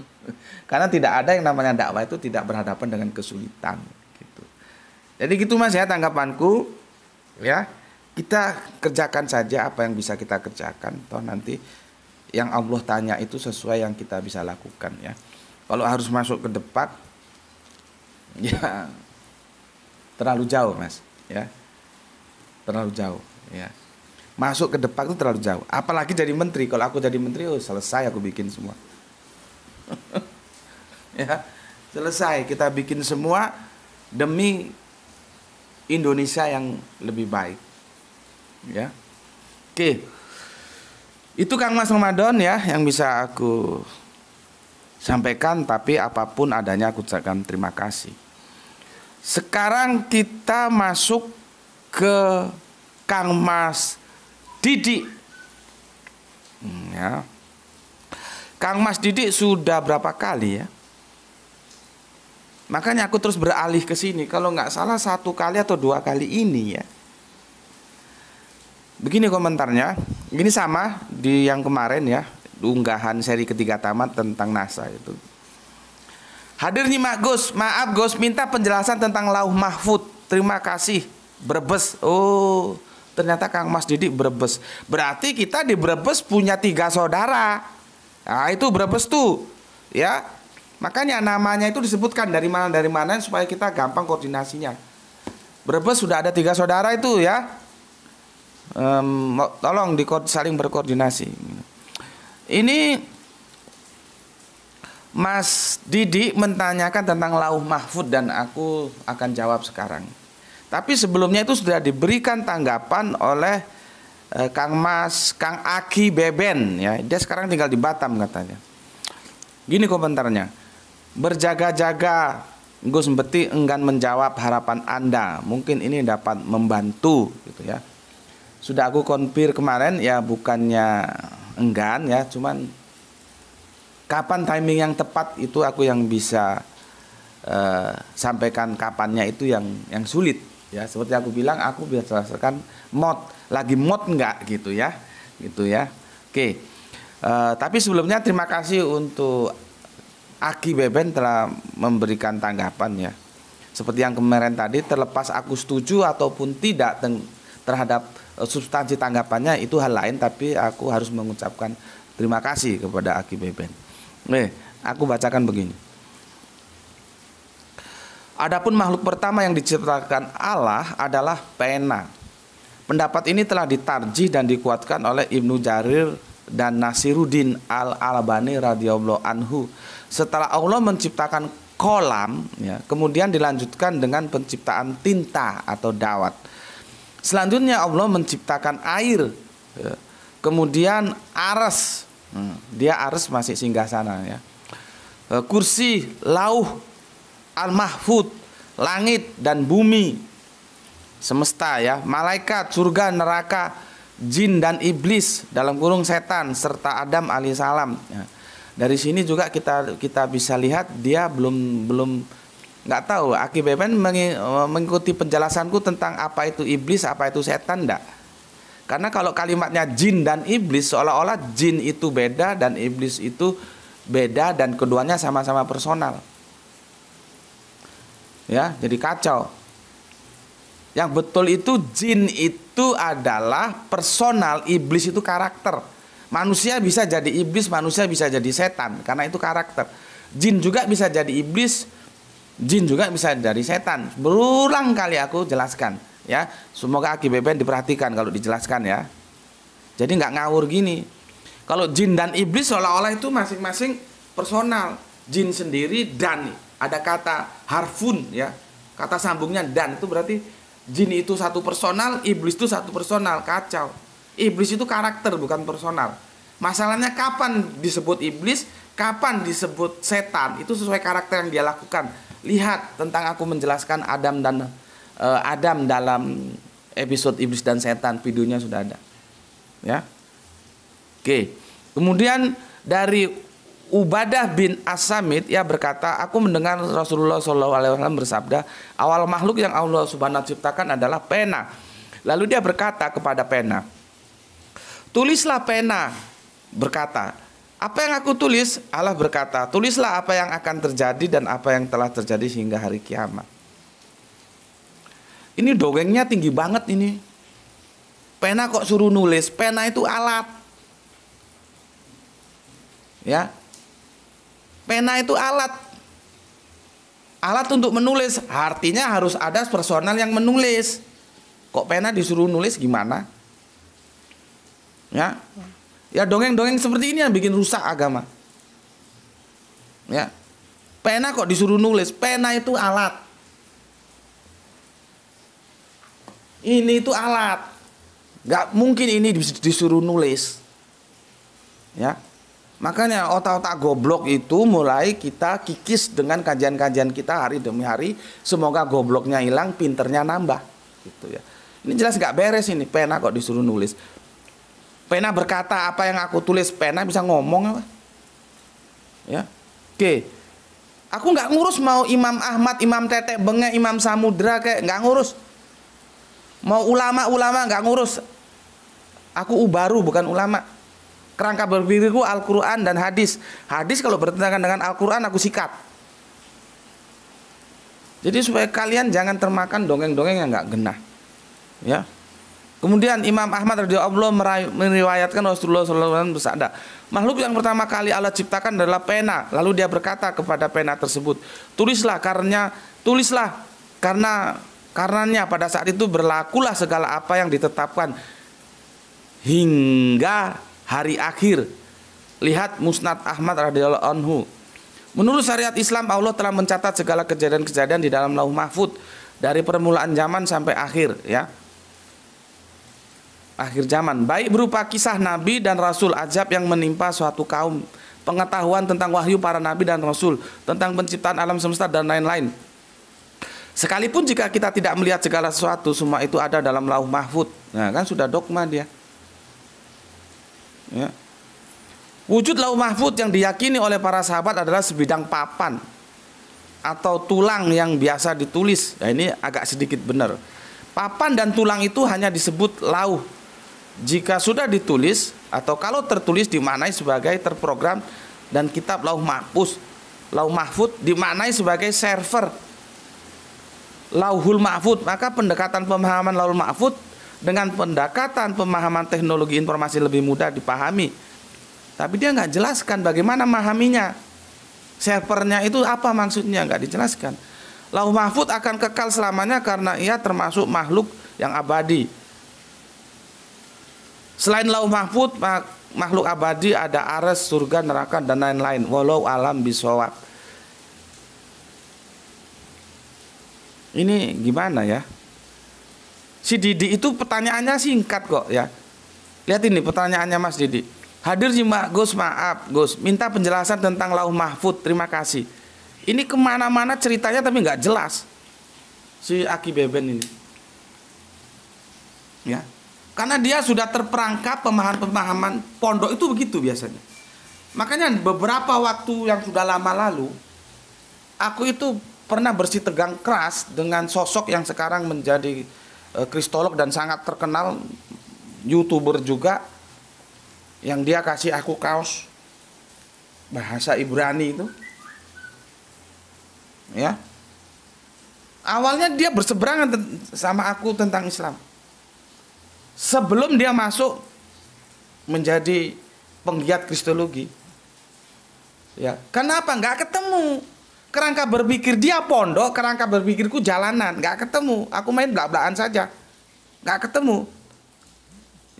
<laughs> Karena tidak ada yang namanya dakwah itu tidak berhadapan dengan kesulitan gitu. Jadi gitu Mas ya tanggapanku ya. Kita kerjakan saja apa yang bisa kita kerjakan toh nanti yang Allah tanya itu sesuai yang kita bisa lakukan ya. Kalau harus masuk ke depan, ya terlalu jauh mas, ya terlalu jauh, ya masuk ke depan itu terlalu jauh. Apalagi jadi menteri. Kalau aku jadi menteri, oh selesai aku bikin semua. <laughs> ya selesai kita bikin semua demi Indonesia yang lebih baik. Ya, oke. Itu Kang Mas Ramadan ya yang bisa aku sampaikan tapi apapun adanya aku ucapkan terima kasih. Sekarang kita masuk ke Kang Mas Didi. Hmm, ya. Kang Mas Didi sudah berapa kali ya? Makanya aku terus beralih ke sini. Kalau nggak salah satu kali atau dua kali ini ya. Begini komentarnya. Ini sama di yang kemarin ya unggahan seri ketiga tamat tentang NASA itu. Hadir Mak Gus, maaf Gus minta penjelasan tentang lauh mahfud. Terima kasih. Brebes. Oh, ternyata Kang Mas Didik Brebes. Berarti kita di Brebes punya tiga saudara. Nah, itu Brebes tuh. Ya. Makanya namanya itu disebutkan dari mana dari mana supaya kita gampang koordinasinya. Brebes sudah ada tiga saudara itu ya. Um, tolong di saling berkoordinasi. Ini Mas Didi menanyakan tentang lauh mahfud dan aku akan jawab sekarang. Tapi sebelumnya itu sudah diberikan tanggapan oleh eh, Kang Mas, Kang Aki Beben ya. Dia sekarang tinggal di Batam katanya. Gini komentarnya. Berjaga-jaga Gus Beti enggan menjawab harapan Anda. Mungkin ini dapat membantu gitu ya sudah aku konfir kemarin ya bukannya enggan ya cuman kapan timing yang tepat itu aku yang bisa uh, sampaikan kapannya itu yang yang sulit ya seperti aku bilang aku bisa rasakan mod lagi mod enggak gitu ya gitu ya oke uh, tapi sebelumnya terima kasih untuk Aki Beben telah memberikan tanggapan ya seperti yang kemarin tadi terlepas aku setuju ataupun tidak terhadap Eh, substansi tanggapannya itu hal lain tapi aku harus mengucapkan terima kasih kepada Aki Beben. Nih, aku bacakan begini. Adapun makhluk pertama yang diciptakan Allah adalah pena. Pendapat ini telah ditarjih dan dikuatkan oleh Ibnu Jarir dan Nasiruddin Al-Albani radhiyallahu anhu. Setelah Allah menciptakan kolam, ya, kemudian dilanjutkan dengan penciptaan tinta atau dawat Selanjutnya Allah menciptakan air. Ya. Kemudian aras. Hmm, dia aras masih singgah sana ya. E, kursi, lauh, al-mahfud, langit dan bumi. Semesta ya, malaikat, surga, neraka, jin dan iblis dalam kurung setan serta Adam alaihissalam. Ya. Dari sini juga kita kita bisa lihat dia belum belum nggak tahu Aki Beben eh, mengikuti penjelasanku tentang apa itu iblis apa itu setan enggak karena kalau kalimatnya jin dan iblis seolah-olah jin itu beda dan iblis itu beda dan keduanya sama-sama personal ya jadi kacau yang betul itu jin itu adalah personal iblis itu karakter manusia bisa jadi iblis manusia bisa jadi setan karena itu karakter jin juga bisa jadi iblis jin juga bisa dari setan. Berulang kali aku jelaskan ya. Semoga Aki Beben diperhatikan kalau dijelaskan ya. Jadi nggak ngawur gini. Kalau jin dan iblis seolah-olah itu masing-masing personal. Jin sendiri dan ada kata harfun ya. Kata sambungnya dan itu berarti jin itu satu personal, iblis itu satu personal. Kacau. Iblis itu karakter bukan personal. Masalahnya kapan disebut iblis, kapan disebut setan, itu sesuai karakter yang dia lakukan lihat tentang aku menjelaskan Adam dan uh, Adam dalam episode iblis dan setan videonya sudah ada ya oke kemudian dari Ubadah bin Asamit ya berkata aku mendengar Rasulullah Shallallahu Alaihi Wasallam bersabda awal makhluk yang Allah Subhanahu ciptakan adalah pena lalu dia berkata kepada pena tulislah pena berkata apa yang aku tulis? Allah berkata, tulislah apa yang akan terjadi dan apa yang telah terjadi sehingga hari kiamat. Ini dongengnya tinggi banget ini. Pena kok suruh nulis? Pena itu alat. Ya. Pena itu alat. Alat untuk menulis, artinya harus ada personal yang menulis. Kok pena disuruh nulis gimana? Ya. Ya dongeng-dongeng seperti ini yang bikin rusak agama. Ya. Pena kok disuruh nulis, pena itu alat. Ini itu alat. Gak mungkin ini disuruh nulis. Ya. Makanya otak-otak goblok itu mulai kita kikis dengan kajian-kajian kita hari demi hari. Semoga gobloknya hilang, pinternya nambah. Gitu ya. Ini jelas gak beres ini. Pena kok disuruh nulis. Pena berkata apa yang aku tulis, pena bisa ngomong apa? Ya. Oke. Aku nggak ngurus mau Imam Ahmad, Imam Tetek Benge, Imam Samudra kayak nggak ngurus. Mau ulama-ulama nggak ngurus. Aku ubaru bukan ulama. Kerangka berpikirku Al-Quran dan hadis. Hadis kalau bertentangan dengan Al-Quran aku sikat. Jadi supaya kalian jangan termakan dongeng-dongeng yang nggak genah. Ya, Kemudian Imam Ahmad radhiyallahu meriwayatkan Rasulullah SAW bersabda, makhluk yang pertama kali Allah ciptakan adalah pena. Lalu dia berkata kepada pena tersebut, tulislah karenanya, tulislah karena karenanya pada saat itu berlakulah segala apa yang ditetapkan hingga hari akhir. Lihat Musnad Ahmad radhiyallahu anhu. Menurut syariat Islam Allah telah mencatat segala kejadian-kejadian di dalam lauh mahfud dari permulaan zaman sampai akhir ya akhir zaman, baik berupa kisah nabi dan rasul ajab yang menimpa suatu kaum, pengetahuan tentang wahyu para nabi dan rasul, tentang penciptaan alam semesta dan lain-lain. Sekalipun jika kita tidak melihat segala sesuatu, semua itu ada dalam lauh mahfud. Nah, kan sudah dogma dia. Ya. Wujud lauh mahfud yang diyakini oleh para sahabat adalah sebidang papan atau tulang yang biasa ditulis. Nah, ini agak sedikit benar. Papan dan tulang itu hanya disebut lauh jika sudah ditulis atau kalau tertulis dimaknai sebagai terprogram dan kitab lauh mahfuz lauh mahfud dimaknai sebagai server lauhul mahfud maka pendekatan pemahaman lauhul mahfud dengan pendekatan pemahaman teknologi informasi lebih mudah dipahami tapi dia nggak jelaskan bagaimana memahaminya servernya itu apa maksudnya nggak dijelaskan lauh mahfud akan kekal selamanya karena ia termasuk makhluk yang abadi Selain lauh mahfud, makhluk abadi ada ares, surga, neraka dan lain-lain. Walau alam bisawab. Ini gimana ya? Si Didi itu pertanyaannya singkat kok ya. Lihat ini pertanyaannya Mas Didi. Hadir sih Mbak Gus, maaf Gus, minta penjelasan tentang lauh mahfud. Terima kasih. Ini kemana-mana ceritanya tapi nggak jelas. Si Aki Beben ini. Ya, karena dia sudah terperangkap pemahaman-pemahaman pondok itu begitu biasanya. Makanya beberapa waktu yang sudah lama lalu, aku itu pernah bersih tegang keras dengan sosok yang sekarang menjadi eh, kristolog dan sangat terkenal youtuber juga yang dia kasih aku kaos bahasa Ibrani itu ya awalnya dia berseberangan sama aku tentang Islam sebelum dia masuk menjadi penggiat kristologi. Ya, kenapa nggak ketemu? Kerangka berpikir dia pondok, kerangka berpikirku jalanan, nggak ketemu. Aku main belak-belakan saja, nggak ketemu.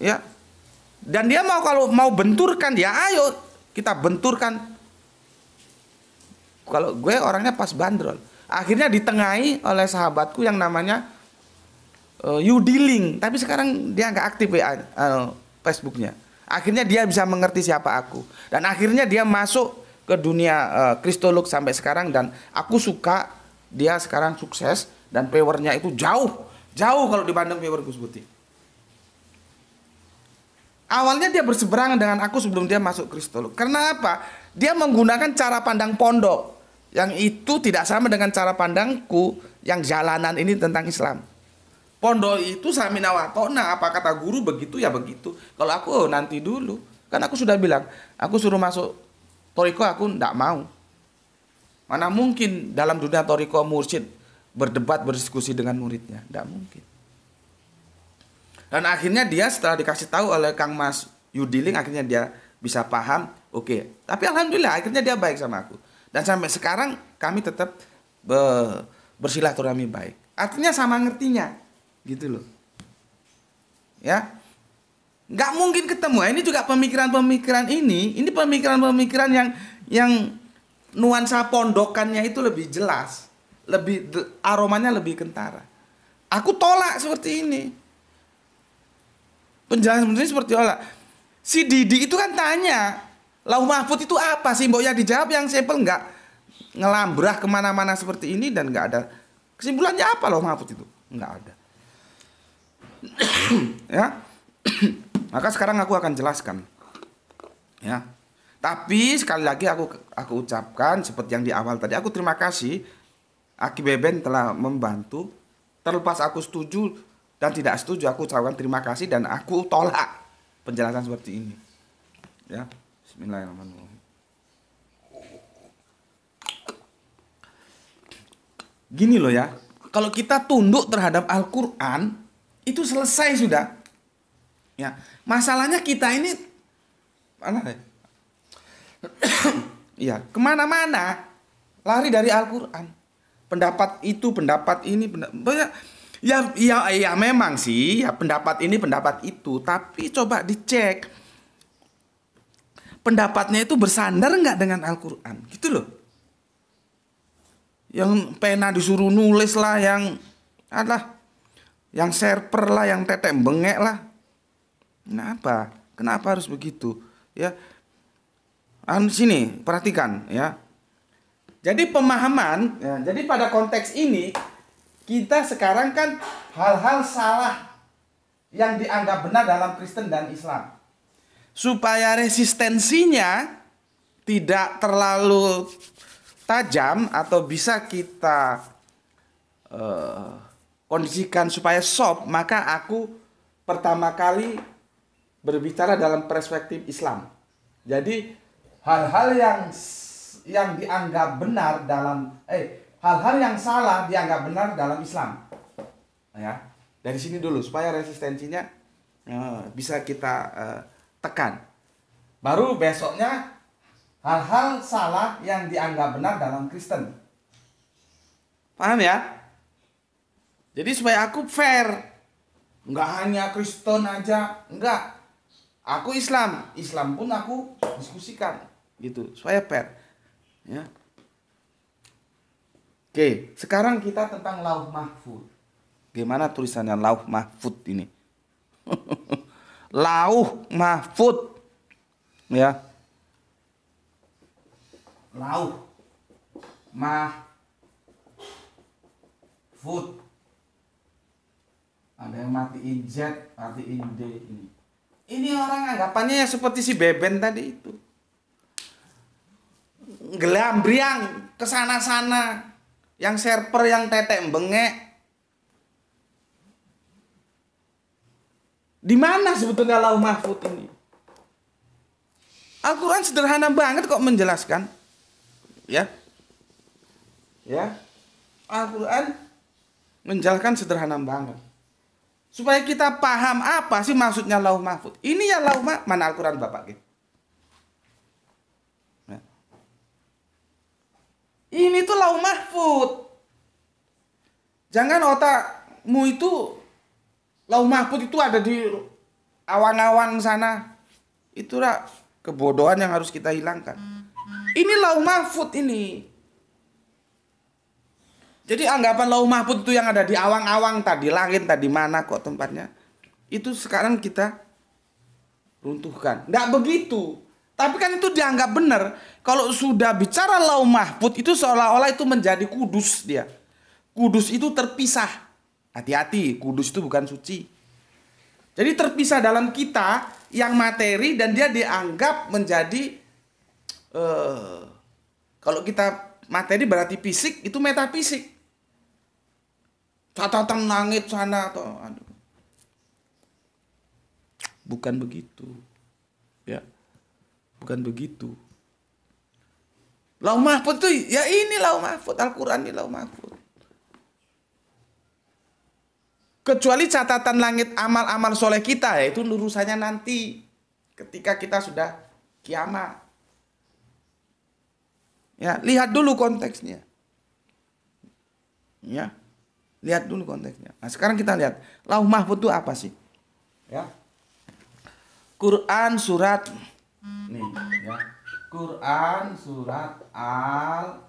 Ya, dan dia mau kalau mau benturkan ya ayo kita benturkan. Kalau gue orangnya pas bandrol. Akhirnya ditengahi oleh sahabatku yang namanya uh, you dealing tapi sekarang dia nggak aktif ya uh, Facebooknya akhirnya dia bisa mengerti siapa aku dan akhirnya dia masuk ke dunia uh, eh, kristolog sampai sekarang dan aku suka dia sekarang sukses dan powernya itu jauh jauh kalau dibanding power Gus Buti awalnya dia berseberangan dengan aku sebelum dia masuk kristolog karena apa dia menggunakan cara pandang pondok yang itu tidak sama dengan cara pandangku yang jalanan ini tentang Islam. Pondok itu samina watona, apa kata guru begitu ya begitu. Kalau aku oh, nanti dulu, kan aku sudah bilang, aku suruh masuk toriko aku ndak mau. Mana mungkin dalam dunia toriko mursyid berdebat berdiskusi dengan muridnya, ndak mungkin. Dan akhirnya dia setelah dikasih tahu oleh Kang Mas Yudiling akhirnya dia bisa paham, oke. Okay. Tapi alhamdulillah akhirnya dia baik sama aku. Dan sampai sekarang kami tetap bersilaturahmi baik. Artinya sama ngertinya Gitu loh. Ya. Nggak mungkin ketemu. Nah, ini juga pemikiran-pemikiran ini, ini pemikiran-pemikiran yang yang nuansa pondokannya itu lebih jelas, lebih aromanya lebih kentara. Aku tolak seperti ini. Penjelasan seperti ini seperti tolak. Si Didi itu kan tanya, Lau Mahfud itu apa sih? Mbok ya dijawab yang simple nggak ngelambrah kemana-mana seperti ini dan nggak ada kesimpulannya apa Lau Mahfud itu? Nggak ada ya. Maka sekarang aku akan jelaskan. Ya. Tapi sekali lagi aku aku ucapkan seperti yang di awal tadi, aku terima kasih Aki Beben telah membantu. Terlepas aku setuju dan tidak setuju, aku ucapkan terima kasih dan aku tolak penjelasan seperti ini. Ya. Bismillahirrahmanirrahim. Gini loh ya, kalau kita tunduk terhadap Al-Quran, itu selesai sudah. Ya, masalahnya kita ini mana ya? <coughs> ya kemana-mana lari dari Al-Quran. Pendapat itu, pendapat ini, pendapat, ya, ya, ya memang sih, ya pendapat ini, pendapat itu. Tapi coba dicek, pendapatnya itu bersandar nggak dengan Al-Quran, gitu loh. Yang pena disuruh nulis lah, yang adalah yang server lah, yang tetek bengek lah. Kenapa? Kenapa harus begitu? Ya, An sini perhatikan ya. Jadi pemahaman, ya, jadi pada konteks ini kita sekarang kan hal-hal salah yang dianggap benar dalam Kristen dan Islam. Supaya resistensinya tidak terlalu tajam atau bisa kita uh, kondisikan supaya soft, maka aku pertama kali berbicara dalam perspektif Islam. Jadi hal-hal yang yang dianggap benar dalam eh hal-hal yang salah dianggap benar dalam Islam. Ya. Dari sini dulu supaya resistensinya uh, bisa kita uh, tekan. Baru besoknya hal-hal salah yang dianggap benar dalam Kristen. Paham ya? Jadi supaya aku fair. enggak hanya Kristen aja, enggak. Aku Islam, Islam pun aku diskusikan gitu supaya fair. Ya. Oke, sekarang kita tentang lauh mahfud. Gimana tulisannya lauh mahfud ini? <laughs> lauh mahfud. Ya. Lauh mahfud ada yang mati Z mati D ini ini orang anggapannya yang seperti si Beben tadi itu gelambriang ke sana-sana yang server yang tetek bengek di mana sebetulnya Allah mahfud ini Al-Quran sederhana banget kok menjelaskan ya ya Al-Quran menjelaskan sederhana banget supaya kita paham apa sih maksudnya lauh mahfud. Ini ya lauh mahfud. Mana Al-Quran Bapak? Gitu. Ini tuh lauh mahfud. Jangan otakmu itu lauh mahfud itu ada di awan-awan sana. Itulah kebodohan yang harus kita hilangkan. Hmm, hmm. Ini lauh mahfud ini. Jadi anggapan Lauh Mahfud itu yang ada di awang-awang tadi langit tadi mana kok tempatnya itu sekarang kita runtuhkan. Nggak begitu. Tapi kan itu dianggap benar. Kalau sudah bicara Lauh Mahfud itu seolah-olah itu menjadi kudus dia. Kudus itu terpisah. Hati-hati, kudus itu bukan suci. Jadi terpisah dalam kita yang materi dan dia dianggap menjadi eh, kalau kita materi berarti fisik itu metafisik catatan langit sana atau aduh. Bukan begitu. Ya. Bukan begitu. Lau Mahfud tuh ya ini Lau Mahfud, Al-Qur'an ini Lau Mahfud. Kecuali catatan langit amal-amal soleh kita ya, itu lurusannya nanti ketika kita sudah kiamat. Ya, lihat dulu konteksnya. Ya. Lihat dulu konteksnya. Nah, sekarang kita lihat lauh mahfud itu apa sih? Ya. Quran surat nih ya. Quran surat Al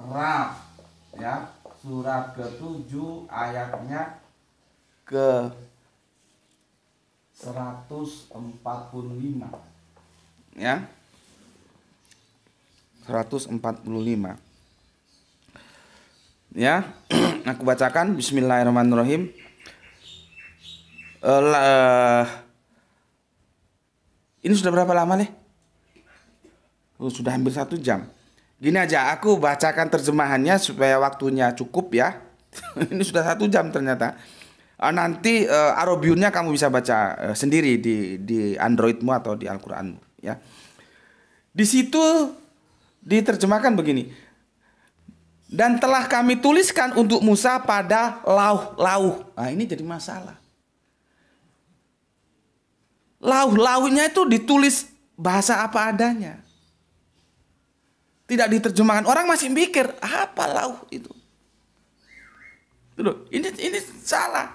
Araf ya surat ke-7 ayatnya ke 145 ya 145 ya <clears throat> aku bacakan Bismillahirrahmanirrahim uh, ini sudah berapa lama nih oh, sudah hampir satu jam gini aja aku bacakan terjemahannya supaya waktunya cukup ya <laughs> ini sudah satu jam ternyata uh, nanti uh, Arabiunnya kamu bisa baca uh, sendiri di di Androidmu atau di Al-Qur'anmu ya di situ diterjemahkan begini dan telah kami tuliskan untuk Musa pada lauh-lauh. Nah, ini jadi masalah. Lauh-lauhnya itu ditulis bahasa apa adanya. Tidak diterjemahkan. Orang masih mikir, apa lauh itu? Ini ini salah.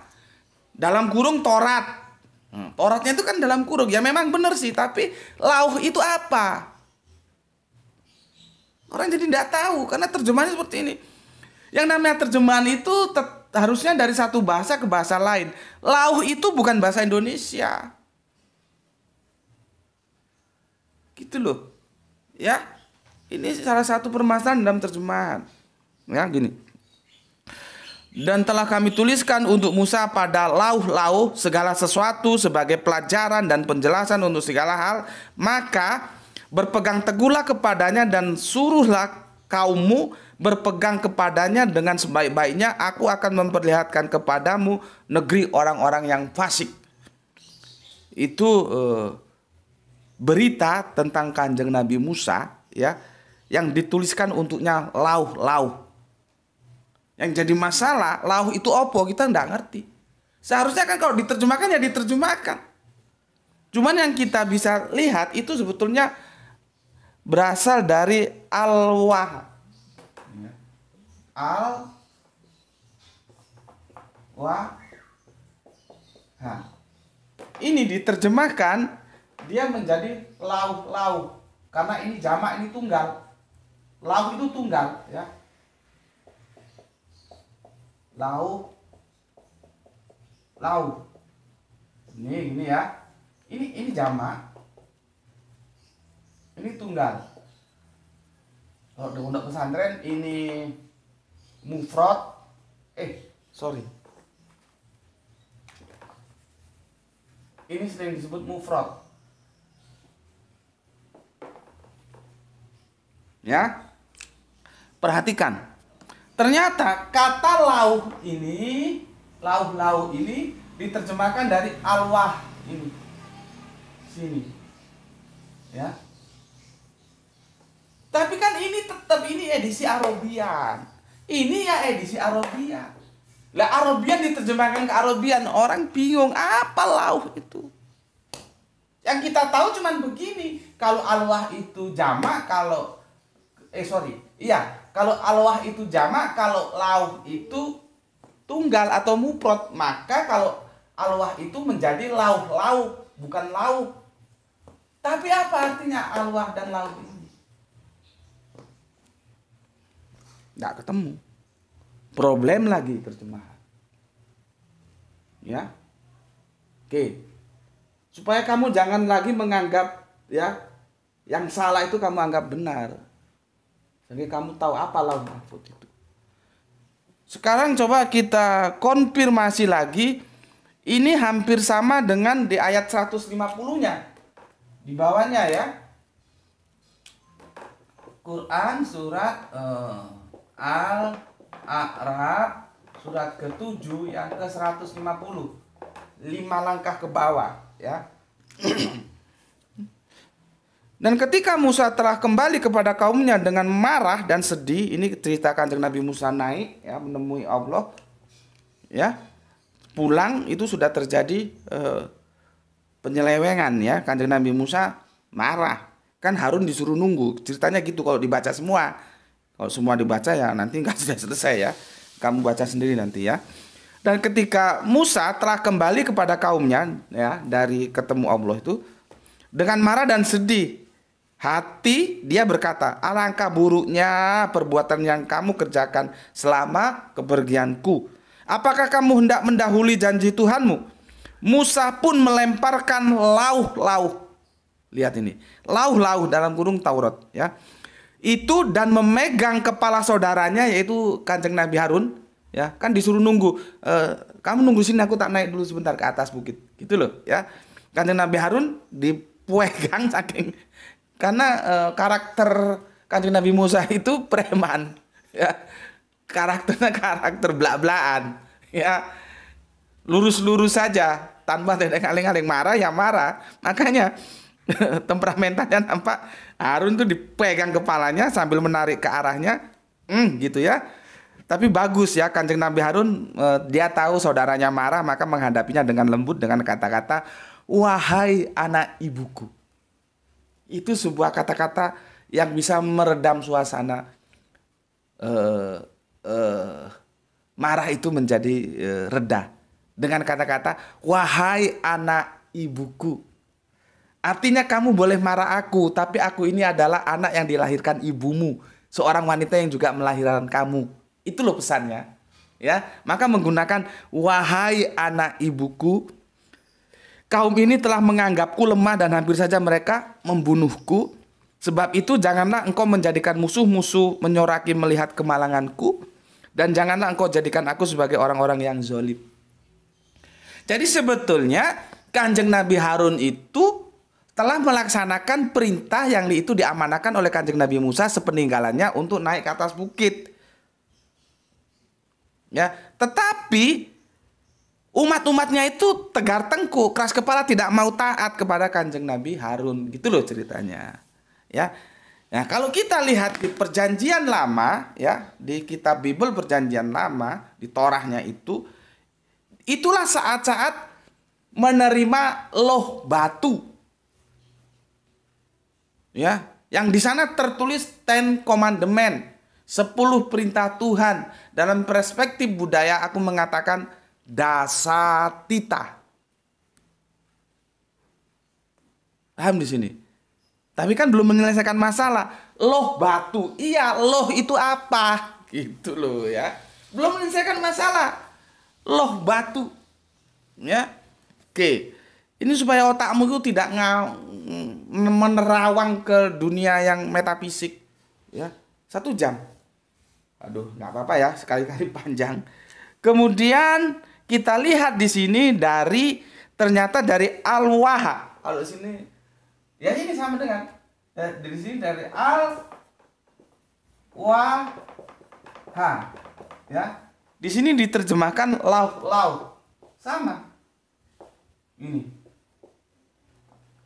Dalam kurung Torat. Hmm, Toratnya itu kan dalam kurung. Ya memang benar sih, tapi lauh itu apa? Orang jadi tidak tahu karena terjemahannya seperti ini. Yang namanya terjemahan itu harusnya dari satu bahasa ke bahasa lain. Lauh itu bukan bahasa Indonesia. Gitu loh. Ya. Ini salah satu permasalahan dalam terjemahan. Ya, gini. Dan telah kami tuliskan untuk Musa pada lauh-lauh segala sesuatu sebagai pelajaran dan penjelasan untuk segala hal, maka berpegang teguhlah kepadanya dan suruhlah kaummu berpegang kepadanya dengan sebaik-baiknya aku akan memperlihatkan kepadamu negeri orang-orang yang fasik itu eh, berita tentang kanjeng Nabi Musa ya yang dituliskan untuknya lauh lauh yang jadi masalah lauh itu opo kita nggak ngerti seharusnya kan kalau diterjemahkan ya diterjemahkan cuman yang kita bisa lihat itu sebetulnya berasal dari alwah. Ya. Al wah. ini diterjemahkan dia menjadi lauk lauk karena ini jamak ini tunggal. Lauk itu tunggal ya. Lauk lauk. Ini ini ya. Ini ini jamak ini tunggal kalau di pondok pesantren ini mufrad eh sorry ini sering disebut mufrad ya perhatikan ternyata kata lauh ini lauh lauh ini diterjemahkan dari alwah ini sini ya tapi kan ini tetap ini edisi Arabian. Ini ya edisi Arabian. Lah Arabian diterjemahkan ke Arabian, orang bingung apa lauh itu. Yang kita tahu cuman begini, kalau alwah itu jamak, kalau eh sorry, iya, kalau alwah itu jamak, kalau lauh itu tunggal atau muprot, maka kalau alwah itu menjadi lauh lauh bukan lauh. Tapi apa artinya alwah dan lauh? itu? Nggak ketemu. Problem lagi terjemahan. Ya. Oke. Supaya kamu jangan lagi menganggap ya yang salah itu kamu anggap benar. Jadi kamu tahu apa lah mahfud itu. Sekarang coba kita konfirmasi lagi. Ini hampir sama dengan di ayat 150-nya. Di bawahnya ya. Quran surat uh, Al-A'raf surat ke-7 yang ke-150. 5 langkah ke bawah ya. <clears throat> Dan ketika Musa telah kembali kepada kaumnya dengan marah dan sedih, ini ceritakan kanjeng Nabi Musa naik ya menemui Allah ya. Pulang itu sudah terjadi eh, penyelewengan ya. Kanjeng Nabi Musa marah. Kan Harun disuruh nunggu. Ceritanya gitu kalau dibaca semua kalau semua dibaca ya nanti nggak <laughs> sudah selesai ya. Kamu baca sendiri nanti ya. Dan ketika Musa telah kembali kepada kaumnya ya dari ketemu Allah itu dengan marah dan sedih hati dia berkata, "Alangkah buruknya perbuatan yang kamu kerjakan selama kepergianku. Apakah kamu hendak mendahului janji Tuhanmu?" Musa pun melemparkan lauh-lauh. Lihat ini, lauh-lauh dalam kurung Taurat ya itu dan memegang kepala saudaranya yaitu Kanjeng Nabi Harun ya kan disuruh nunggu e, kamu nunggu sini aku tak naik dulu sebentar ke atas bukit gitu loh ya Kanjeng Nabi Harun dipegang saking karena e, karakter Kanjeng Nabi Musa itu preman ya karakternya karakter blak-blakan, ya lurus-lurus saja tanpa ada yang aling marah ya marah makanya <laughs> temperamentalnya nampak Harun tuh dipegang kepalanya sambil menarik ke arahnya mm, gitu ya tapi bagus ya kanjeng Nabi Harun eh, dia tahu saudaranya marah maka menghadapinya dengan lembut dengan kata-kata wahai anak ibuku itu sebuah kata-kata yang bisa meredam suasana eh, eh, marah itu menjadi eh, reda dengan kata-kata wahai anak ibuku Artinya kamu boleh marah aku, tapi aku ini adalah anak yang dilahirkan ibumu, seorang wanita yang juga melahirkan kamu. Itu loh pesannya. Ya, maka menggunakan wahai anak ibuku, kaum ini telah menganggapku lemah dan hampir saja mereka membunuhku. Sebab itu janganlah engkau menjadikan musuh-musuh menyoraki melihat kemalanganku dan janganlah engkau jadikan aku sebagai orang-orang yang zolim. Jadi sebetulnya Kanjeng Nabi Harun itu telah melaksanakan perintah yang itu diamanakan oleh kanjeng Nabi Musa sepeninggalannya untuk naik ke atas bukit. Ya, tetapi umat-umatnya itu tegar tengku, keras kepala tidak mau taat kepada kanjeng Nabi Harun. Gitu loh ceritanya. Ya. Nah, kalau kita lihat di perjanjian lama ya, di kitab Bible perjanjian lama, di Torahnya itu itulah saat-saat menerima loh batu ya yang di sana tertulis Ten Commandment sepuluh perintah Tuhan dalam perspektif budaya aku mengatakan dasatita paham di sini tapi kan belum menyelesaikan masalah loh batu iya loh itu apa <laughs> gitu loh ya belum menyelesaikan masalah loh batu ya oke ini supaya otakmu itu tidak ngau menerawang ke dunia yang metafisik ya satu jam aduh nggak apa-apa ya sekali-kali <laughs> panjang kemudian kita lihat di sini dari ternyata dari waha kalau sini ya ini sama dengan ya, eh, dari sini dari al waha ya di sini diterjemahkan lau lau sama ini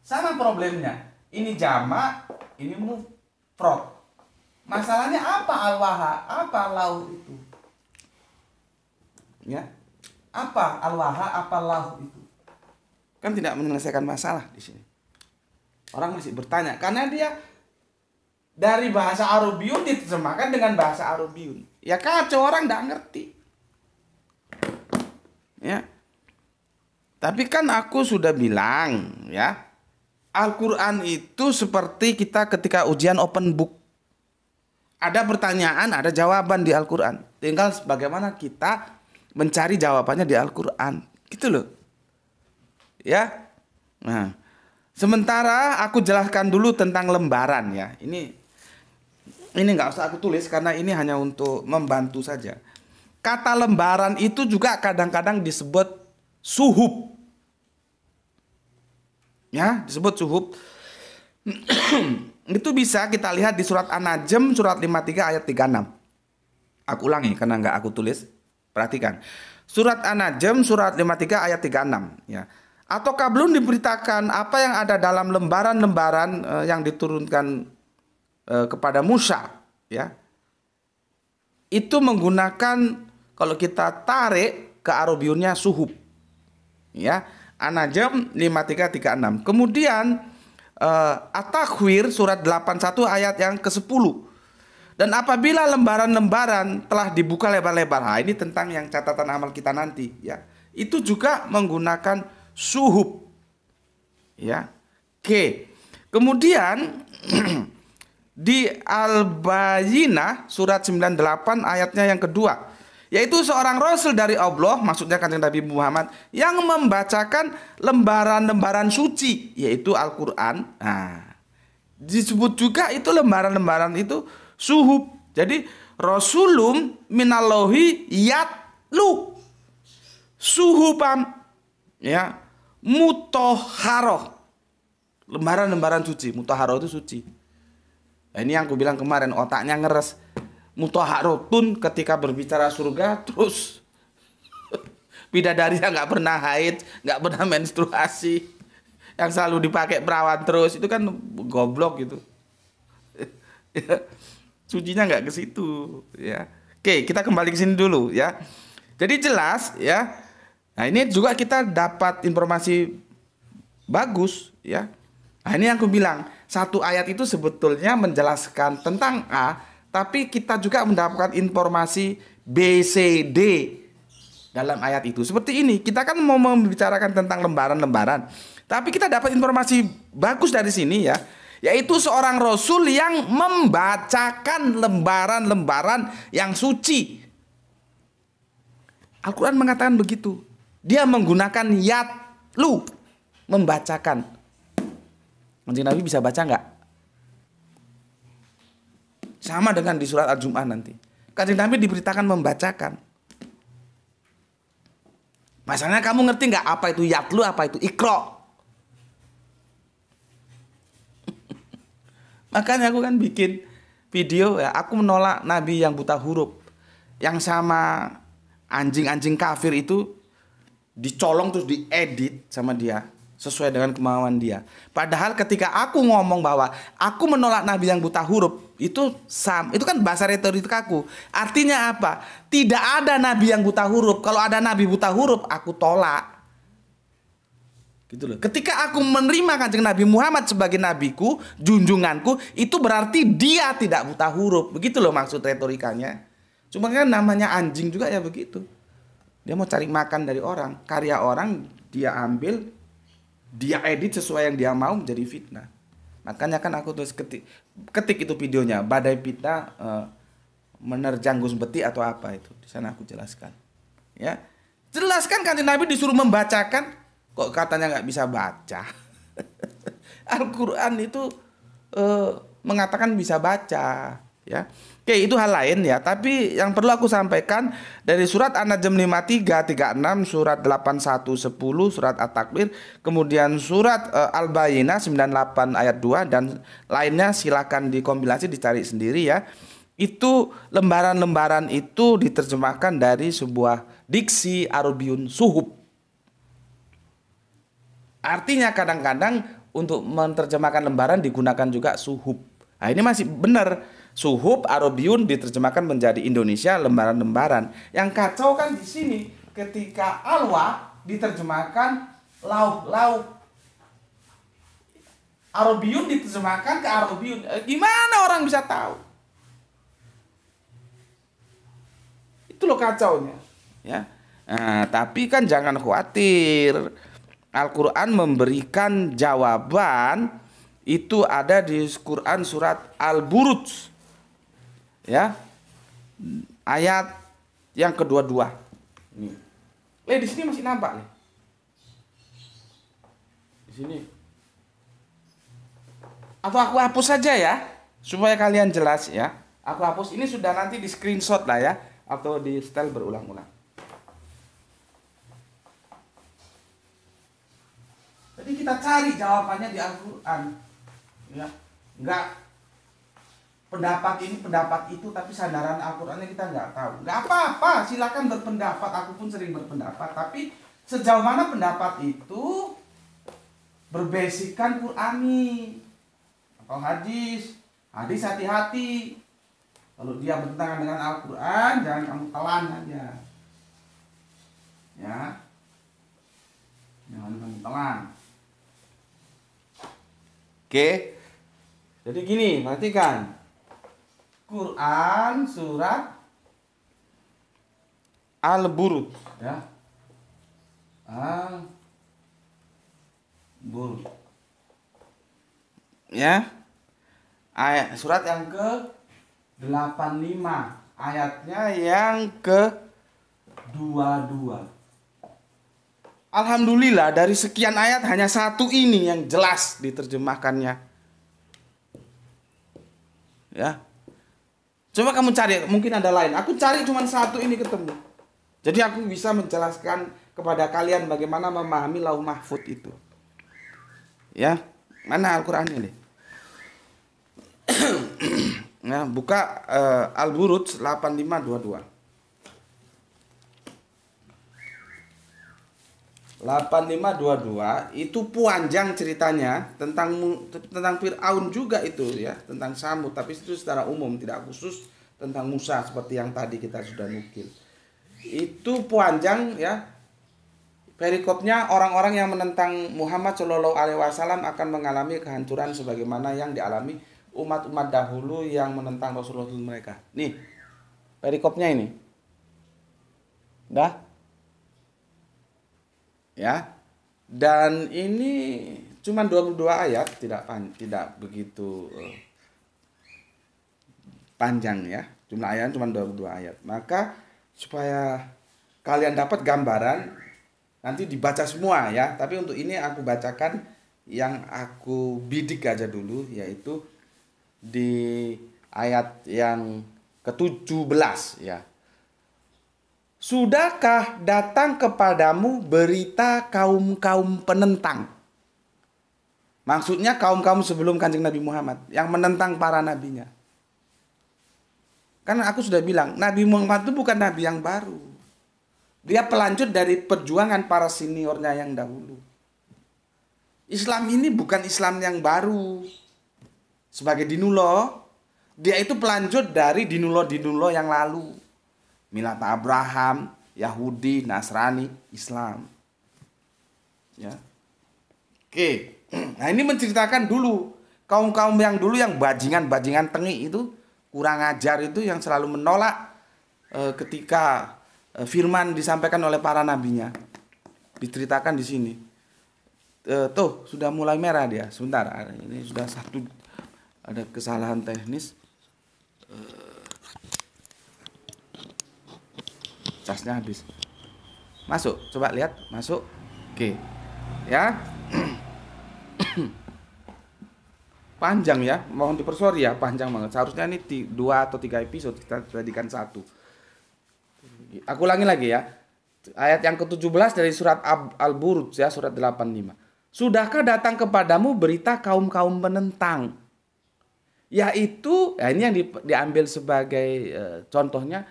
sama problemnya. Ini jamak, ini mufrad. Masalahnya apa alwaha? Apa lau itu? Ya. Apa alwaha? Apa lau itu? Kan tidak menyelesaikan masalah di sini. Orang masih bertanya karena dia dari bahasa Arabiun diterjemahkan dengan bahasa Arabiun. Ya kacau orang tidak ngerti. Ya. Tapi kan aku sudah bilang ya, Al-Quran itu seperti kita ketika ujian open book. Ada pertanyaan, ada jawaban di Al-Quran. Tinggal bagaimana kita mencari jawabannya di Al-Quran. Gitu loh. Ya. Nah. Sementara aku jelaskan dulu tentang lembaran ya. Ini ini nggak usah aku tulis karena ini hanya untuk membantu saja. Kata lembaran itu juga kadang-kadang disebut suhub ya disebut suhub <clears throat> itu bisa kita lihat di surat An-Najm surat 53 ayat 36 aku ulangi karena nggak aku tulis perhatikan surat An-Najm surat 53 ayat 36 ya ataukah belum diberitakan apa yang ada dalam lembaran-lembaran uh, yang diturunkan uh, kepada Musa ya itu menggunakan kalau kita tarik ke Arabiunnya suhub ya An-Najm 5336. Kemudian uh, eh, at takhwir surat 81 ayat yang ke-10. Dan apabila lembaran-lembaran telah dibuka lebar-lebar. Nah, ini tentang yang catatan amal kita nanti ya. Itu juga menggunakan suhub. Ya. Oke. Kemudian <clears throat> di Al-Bayyinah surat 98 ayatnya yang kedua yaitu seorang rasul dari Allah, maksudnya kanjeng Nabi Muhammad yang membacakan lembaran-lembaran suci, yaitu Al-Qur'an. Nah, disebut juga itu lembaran-lembaran itu suhub. Jadi rasulum minallahi yatlu suhubam ya mutoharoh lembaran-lembaran suci mutoharoh itu suci nah, ini yang aku bilang kemarin otaknya ngeres mutaharotun ketika berbicara surga terus <laughs> yang nggak pernah haid nggak pernah menstruasi yang selalu dipakai perawan terus itu kan goblok gitu suci <laughs> sucinya nggak ke situ ya oke kita kembali ke sini dulu ya jadi jelas ya nah ini juga kita dapat informasi bagus ya nah ini yang aku bilang satu ayat itu sebetulnya menjelaskan tentang A tapi kita juga mendapatkan informasi BCD dalam ayat itu. Seperti ini, kita kan mau membicarakan tentang lembaran-lembaran. Tapi kita dapat informasi bagus dari sini ya, yaitu seorang rasul yang membacakan lembaran-lembaran yang suci. Al-Qur'an mengatakan begitu. Dia menggunakan yatlu membacakan. Mungkin Nabi bisa baca nggak? Sama dengan di surat Al-Jum'ah nanti. Kanjeng Nabi diberitakan membacakan. Masalahnya kamu ngerti nggak apa itu yatlu, apa itu ikro? <laughs> Makanya aku kan bikin video ya, aku menolak nabi yang buta huruf. Yang sama anjing-anjing kafir itu dicolong terus diedit sama dia sesuai dengan kemauan dia. Padahal ketika aku ngomong bahwa aku menolak nabi yang buta huruf, itu sam, itu kan bahasa retorik aku. Artinya apa? Tidak ada nabi yang buta huruf. Kalau ada nabi buta huruf, aku tolak. Gitu loh. Ketika aku menerima Kanjeng Nabi Muhammad sebagai nabiku, junjunganku, itu berarti dia tidak buta huruf. Begitu loh maksud retorikanya. Cuma kan namanya anjing juga ya begitu. Dia mau cari makan dari orang, karya orang dia ambil, dia edit sesuai yang dia mau menjadi fitnah makanya kan aku terus ketik ketik itu videonya badai fitnah eh, uh, menerjang Gus Beti atau apa itu di sana aku jelaskan ya jelaskan kan Nabi disuruh membacakan kok katanya nggak bisa baca <laughs> Al-Quran itu uh, mengatakan bisa baca ya. Oke, itu hal lain ya, tapi yang perlu aku sampaikan dari surat An-Najm 53, 36, surat 81, 10, surat At-Takwir, kemudian surat uh, Al-Bayyinah 98 ayat 2 dan lainnya silakan dikompilasi dicari sendiri ya. Itu lembaran-lembaran itu diterjemahkan dari sebuah diksi Arabiun Suhub. Artinya kadang-kadang untuk menerjemahkan lembaran digunakan juga suhub. Nah, ini masih benar Suhub Arabiun diterjemahkan menjadi Indonesia lembaran-lembaran. Yang kacau kan di sini ketika Alwa diterjemahkan lauh-lauh. Arabiun diterjemahkan ke Arabiun. Eh, gimana orang bisa tahu? Itu loh kacaunya, ya. Nah, tapi kan jangan khawatir. Al-Qur'an memberikan jawaban itu ada di Quran surat Al-Buruj ya ayat yang kedua-dua nih eh di sini masih nampak nih di sini atau aku hapus saja ya supaya kalian jelas ya aku hapus ini sudah nanti di screenshot lah ya atau di setel berulang-ulang jadi kita cari jawabannya di Al-Quran ya nggak pendapat ini pendapat itu tapi sandaran Al-Qur'annya kita nggak tahu. Nggak apa-apa, silakan berpendapat. Aku pun sering berpendapat, tapi sejauh mana pendapat itu berbasikan Qur'ani atau hadis. Hadis hati-hati. Kalau dia bertentangan dengan Al-Qur'an, jangan kamu telan aja. Ya. Jangan kamu telan. Oke. Jadi gini, perhatikan. Quran surat Al-Burud ya. Al-Burud. Ya. Ayat surat yang ke 85 ayatnya yang ke 22. Alhamdulillah dari sekian ayat hanya satu ini yang jelas diterjemahkannya. Ya, Coba kamu cari, mungkin ada lain. Aku cari cuma satu ini ketemu. Jadi aku bisa menjelaskan kepada kalian bagaimana memahami lauh mahfud itu. Ya, mana Al-Qur'an ini? nah, <clears throat> buka uh, Al-Buruj 8522. 8522 itu panjang ceritanya tentang tentang Firaun juga itu ya, tentang Samud tapi itu secara umum tidak khusus tentang Musa seperti yang tadi kita sudah nukil. Itu panjang ya. Perikopnya orang-orang yang menentang Muhammad Shallallahu alaihi wasallam akan mengalami kehancuran sebagaimana yang dialami umat-umat dahulu yang menentang Rasulullah mereka. Nih, perikopnya ini. Dah? ya dan ini cuma 22 ayat tidak pan, tidak begitu uh, panjang ya jumlah ayat cuma 22 ayat maka supaya kalian dapat gambaran nanti dibaca semua ya tapi untuk ini aku bacakan yang aku bidik aja dulu yaitu di ayat yang ke-17 ya Sudahkah datang kepadamu berita kaum-kaum penentang? Maksudnya kaum-kaum sebelum kanjeng Nabi Muhammad yang menentang para nabinya. Karena aku sudah bilang, Nabi Muhammad itu bukan nabi yang baru. Dia pelanjut dari perjuangan para seniornya yang dahulu. Islam ini bukan Islam yang baru. Sebagai dinuloh, dia itu pelanjut dari dinuloh dinuloh yang lalu. Milata Abraham, Yahudi, Nasrani, Islam. Ya. Oke. Nah, ini menceritakan dulu kaum-kaum yang dulu yang bajingan-bajingan tengi itu kurang ajar itu yang selalu menolak e, ketika e, firman disampaikan oleh para nabinya. Diceritakan di sini. E, tuh, sudah mulai merah dia. Sebentar, ini sudah satu ada kesalahan teknis. E, casnya habis masuk coba lihat masuk oke ya <clears throat> panjang ya mohon dipersori ya panjang banget seharusnya ini di dua atau tiga episode kita jadikan satu aku ulangi lagi ya ayat yang ke-17 dari surat Al-Buruj ya surat 85 Sudahkah datang kepadamu berita kaum-kaum penentang? Yaitu, ya ini yang di, diambil sebagai e, contohnya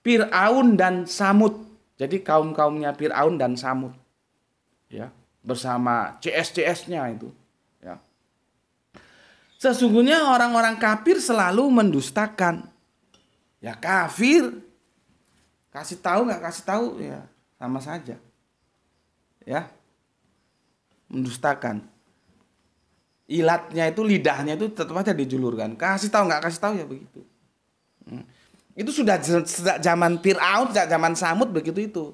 Fir'aun dan Samud. Jadi kaum-kaumnya Fir'aun dan Samud. Ya, bersama CS-CS-nya itu. Ya. Sesungguhnya orang-orang kafir selalu mendustakan. Ya kafir. Kasih tahu nggak kasih tahu ya sama saja. Ya. Mendustakan ilatnya itu lidahnya itu tetap aja dijulurkan kasih tahu nggak kasih tahu ya begitu hmm. Itu sudah sejak zaman Fir'aun, sejak zaman Samud begitu itu.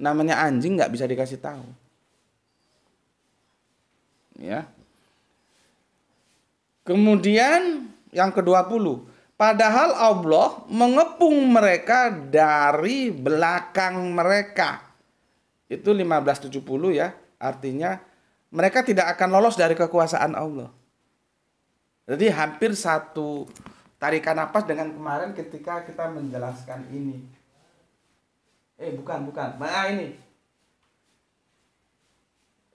Namanya anjing nggak bisa dikasih tahu. Ya. Kemudian yang ke-20, padahal Allah mengepung mereka dari belakang mereka. Itu 1570 ya, artinya mereka tidak akan lolos dari kekuasaan Allah. Jadi hampir satu tarikan nafas dengan kemarin ketika kita menjelaskan ini eh bukan bukan nah ini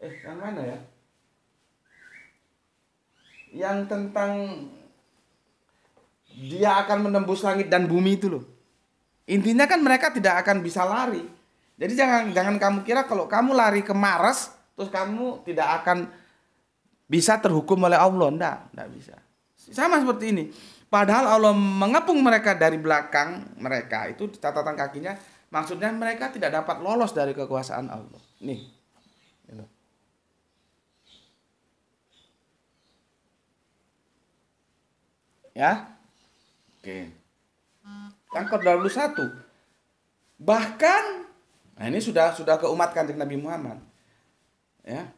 eh yang mana ya yang tentang dia akan menembus langit dan bumi itu loh intinya kan mereka tidak akan bisa lari jadi jangan jangan kamu kira kalau kamu lari ke Mars terus kamu tidak akan bisa terhukum oleh Allah enggak enggak bisa sama seperti ini Padahal Allah mengepung mereka dari belakang mereka itu catatan kakinya maksudnya mereka tidak dapat lolos dari kekuasaan Allah. Nih. Ya. Oke. Yang ke-21. Bahkan nah ini sudah sudah ke umat Nabi Muhammad. Ya.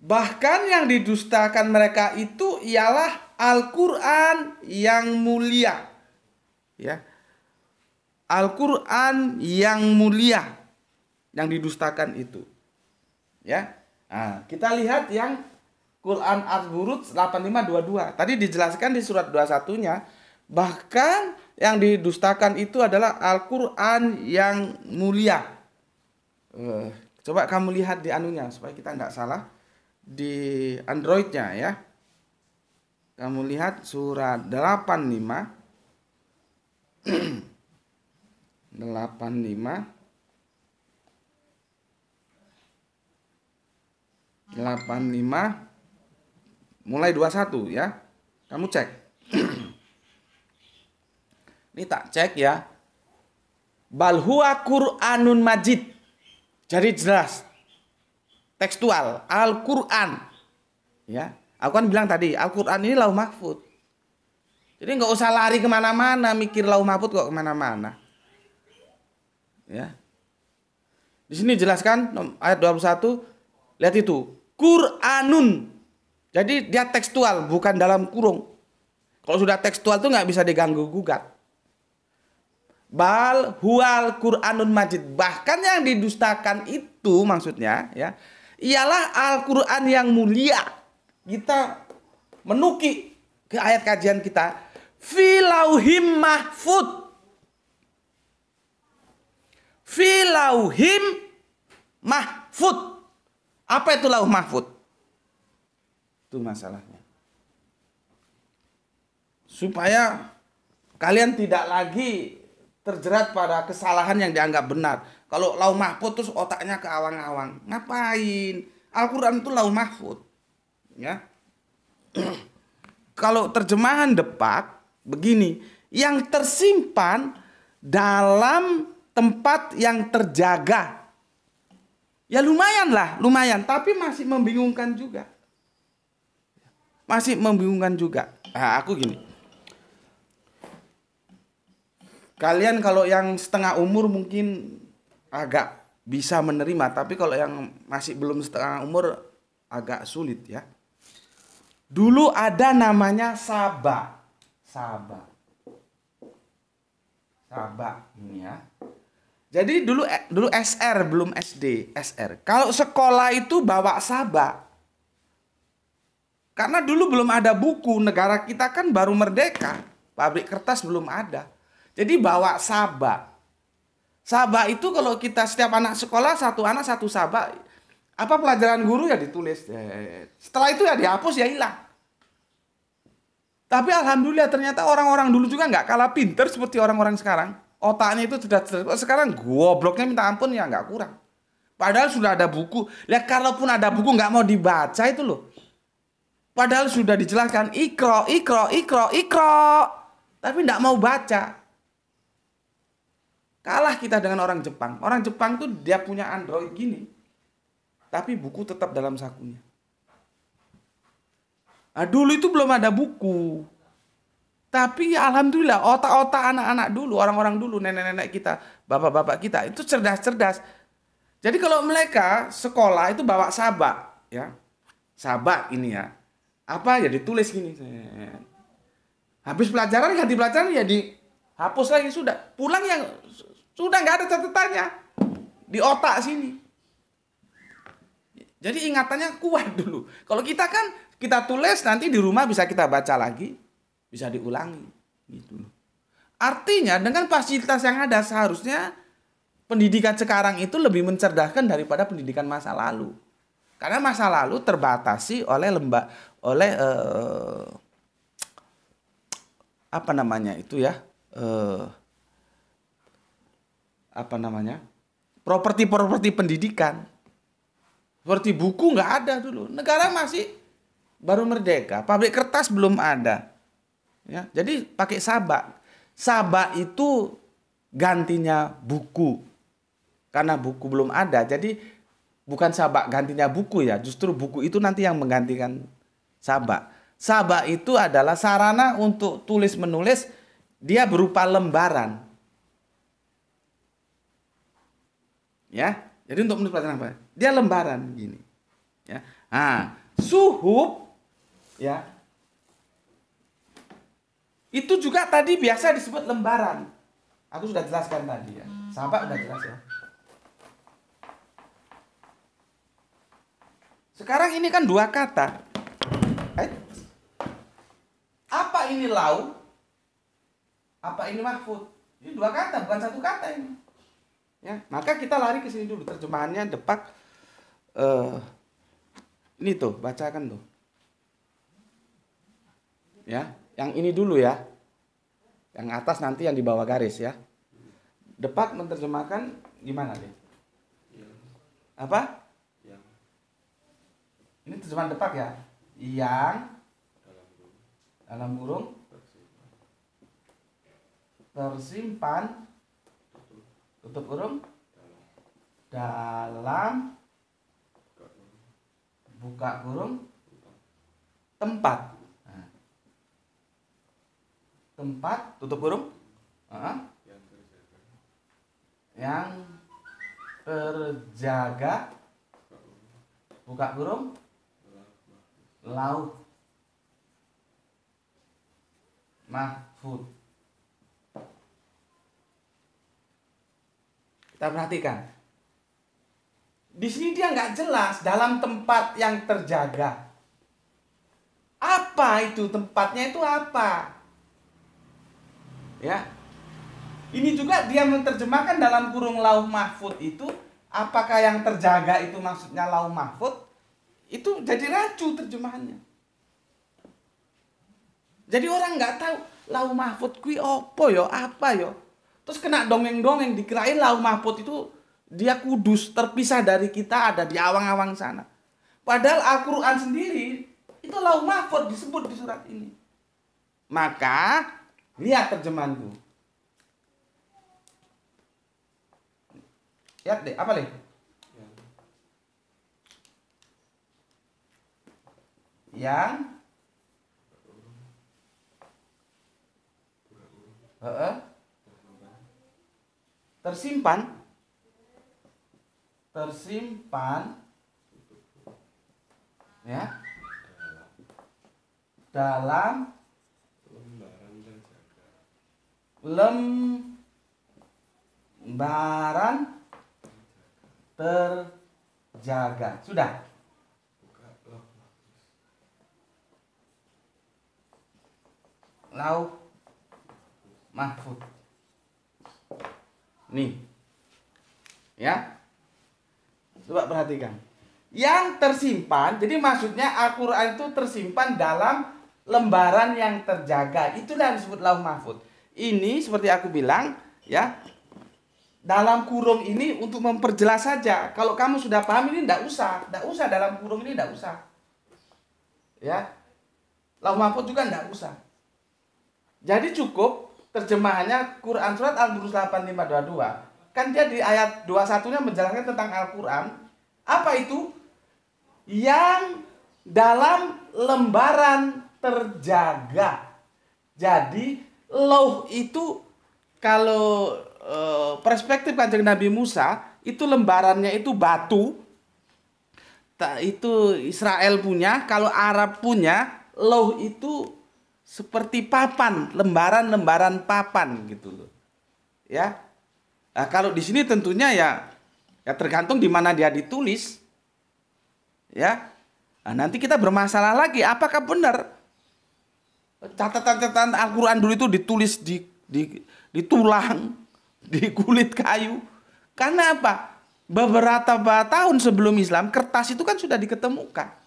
Bahkan yang didustakan mereka itu ialah Al-Quran yang mulia. Ya. Al-Quran yang mulia. Yang didustakan itu. Ya. Nah, kita lihat yang Quran az 8522. Tadi dijelaskan di surat 21-nya. Bahkan yang didustakan itu adalah Al-Quran yang mulia. Uh, coba kamu lihat di anunya supaya kita nggak salah di Androidnya ya. Kamu lihat surat 85 85 85 mulai 21 ya. Kamu cek. <clears throat> Ini tak cek ya. Balhua Qur'anun Majid. Jadi jelas. Tekstual Al-Qur'an. Ya. Aku kan bilang tadi, Al-Quran ini lauh mahfud. Jadi nggak usah lari kemana-mana, mikir lauh mahfud kok kemana-mana. Ya. Di sini jelaskan ayat 21, lihat itu. Quranun. Jadi dia tekstual, bukan dalam kurung. Kalau sudah tekstual tuh nggak bisa diganggu gugat. Bal hual Quranun Majid. Bahkan yang didustakan itu maksudnya ya ialah Al-Qur'an yang mulia kita menuki ke ayat kajian kita filauhim mahfud filauhim mahfud apa itu lauh mahfud itu masalahnya supaya kalian tidak lagi terjerat pada kesalahan yang dianggap benar. Kalau lauh mahfud terus otaknya ke awang-awang. Ngapain? Al-Quran itu lauh mahfud ya. Kalau terjemahan depak begini, yang tersimpan dalam tempat yang terjaga. Ya lumayan lah, lumayan. Tapi masih membingungkan juga. Masih membingungkan juga. Nah, aku gini. Kalian kalau yang setengah umur mungkin agak bisa menerima. Tapi kalau yang masih belum setengah umur agak sulit ya. Dulu ada namanya Saba. Saba. Saba ini ya. Jadi dulu eh, dulu SR belum SD, SR. Kalau sekolah itu bawa Saba. Karena dulu belum ada buku, negara kita kan baru merdeka. Pabrik kertas belum ada. Jadi bawa Saba. Saba itu kalau kita setiap anak sekolah satu anak satu Saba apa pelajaran guru ya ditulis eh, setelah itu ya dihapus ya hilang tapi alhamdulillah ternyata orang-orang dulu juga nggak kalah pinter seperti orang-orang sekarang otaknya itu sudah oh, sekarang gobloknya minta ampun ya nggak kurang padahal sudah ada buku ya kalaupun ada buku nggak mau dibaca itu loh padahal sudah dijelaskan ikro ikro ikro ikro tapi nggak mau baca kalah kita dengan orang Jepang orang Jepang tuh dia punya Android gini tapi buku tetap dalam sakunya. Nah, dulu itu belum ada buku. Tapi ya alhamdulillah otak-otak anak-anak dulu, orang-orang dulu, nenek-nenek kita, bapak-bapak kita itu cerdas-cerdas. Jadi kalau mereka sekolah itu bawa sabak, ya. Sabak ini ya. Apa ya ditulis gini. Habis pelajaran ganti pelajaran ya dihapus lagi sudah. Pulang yang sudah nggak ada catatannya di otak sini. Jadi ingatannya kuat <laughs> dulu. Kalau kita kan kita tulis nanti di rumah bisa kita baca lagi, bisa diulangi gitu Artinya dengan fasilitas yang ada seharusnya pendidikan sekarang itu lebih mencerdaskan daripada pendidikan masa lalu. Karena masa lalu terbatasi oleh lembak oleh eh, apa namanya itu ya? Eh, apa namanya? properti-properti pendidikan seperti buku nggak ada dulu. Negara masih baru merdeka. Pabrik kertas belum ada. Ya, jadi pakai sabak. Sabak itu gantinya buku. Karena buku belum ada, jadi bukan sabak gantinya buku ya. Justru buku itu nanti yang menggantikan sabak. Sabak itu adalah sarana untuk tulis menulis. Dia berupa lembaran. Ya, jadi untuk menulis pelajaran apa? Dia lembaran gini. Ya. Nah, suhub ya. Itu juga tadi biasa disebut lembaran. Aku sudah jelaskan tadi ya. Sampai, sudah jelas ya. Sekarang ini kan dua kata. Eh? Apa ini lau? Apa ini mahfud? Ini dua kata, bukan satu kata ini. Ya, maka kita lari ke sini dulu terjemahannya depak eh, ini tuh bacakan tuh. Ya, yang ini dulu ya. Yang atas nanti yang di bawah garis ya. Depak menerjemahkan gimana deh? Apa? Ini terjemahan depak ya. Yang dalam burung tersimpan tutup kurung dalam buka kurung tempat nah. tempat tutup kurung uh-huh. yang terjaga buka kurung laut mahfud Kita perhatikan. Di sini dia nggak jelas dalam tempat yang terjaga. Apa itu tempatnya itu apa? Ya. Ini juga dia menerjemahkan dalam kurung lauh mahfud itu apakah yang terjaga itu maksudnya lauh mahfud? Itu jadi racu terjemahannya. Jadi orang nggak tahu lauh mahfud kui opo yo apa yo terus kena dongeng-dongeng dikirain lauh mahfud itu dia kudus terpisah dari kita ada di awang-awang sana padahal Al-Quran sendiri itu lauh mahfud disebut di surat ini maka lihat terjemahanku lihat deh apa nih yang -uh tersimpan tersimpan ya dalam lembaran terjaga sudah lau mahfud Nih. Ya. Coba perhatikan. Yang tersimpan, jadi maksudnya Al-Qur'an itu tersimpan dalam lembaran yang terjaga. Itulah yang disebut lauh mahfud. Ini seperti aku bilang, ya. Dalam kurung ini untuk memperjelas saja. Kalau kamu sudah paham ini tidak usah, tidak usah dalam kurung ini tidak usah. Ya. Lauh mahfud juga tidak usah. Jadi cukup terjemahannya Quran surat Al-Buruz 8522 kan dia di ayat 21-nya menjelaskan tentang Al-Quran apa itu yang dalam lembaran terjaga jadi loh itu kalau e, perspektif kanjeng Nabi Musa itu lembarannya itu batu itu Israel punya kalau Arab punya loh itu seperti papan, lembaran-lembaran papan gitu loh. Ya. Nah, kalau di sini tentunya ya ya tergantung di mana dia ditulis. Ya. Nah, nanti kita bermasalah lagi apakah benar catatan-catatan Al-Qur'an dulu itu ditulis di di di tulang, <laughs> di kulit kayu. Karena apa? Beberapa tahun sebelum Islam kertas itu kan sudah diketemukan.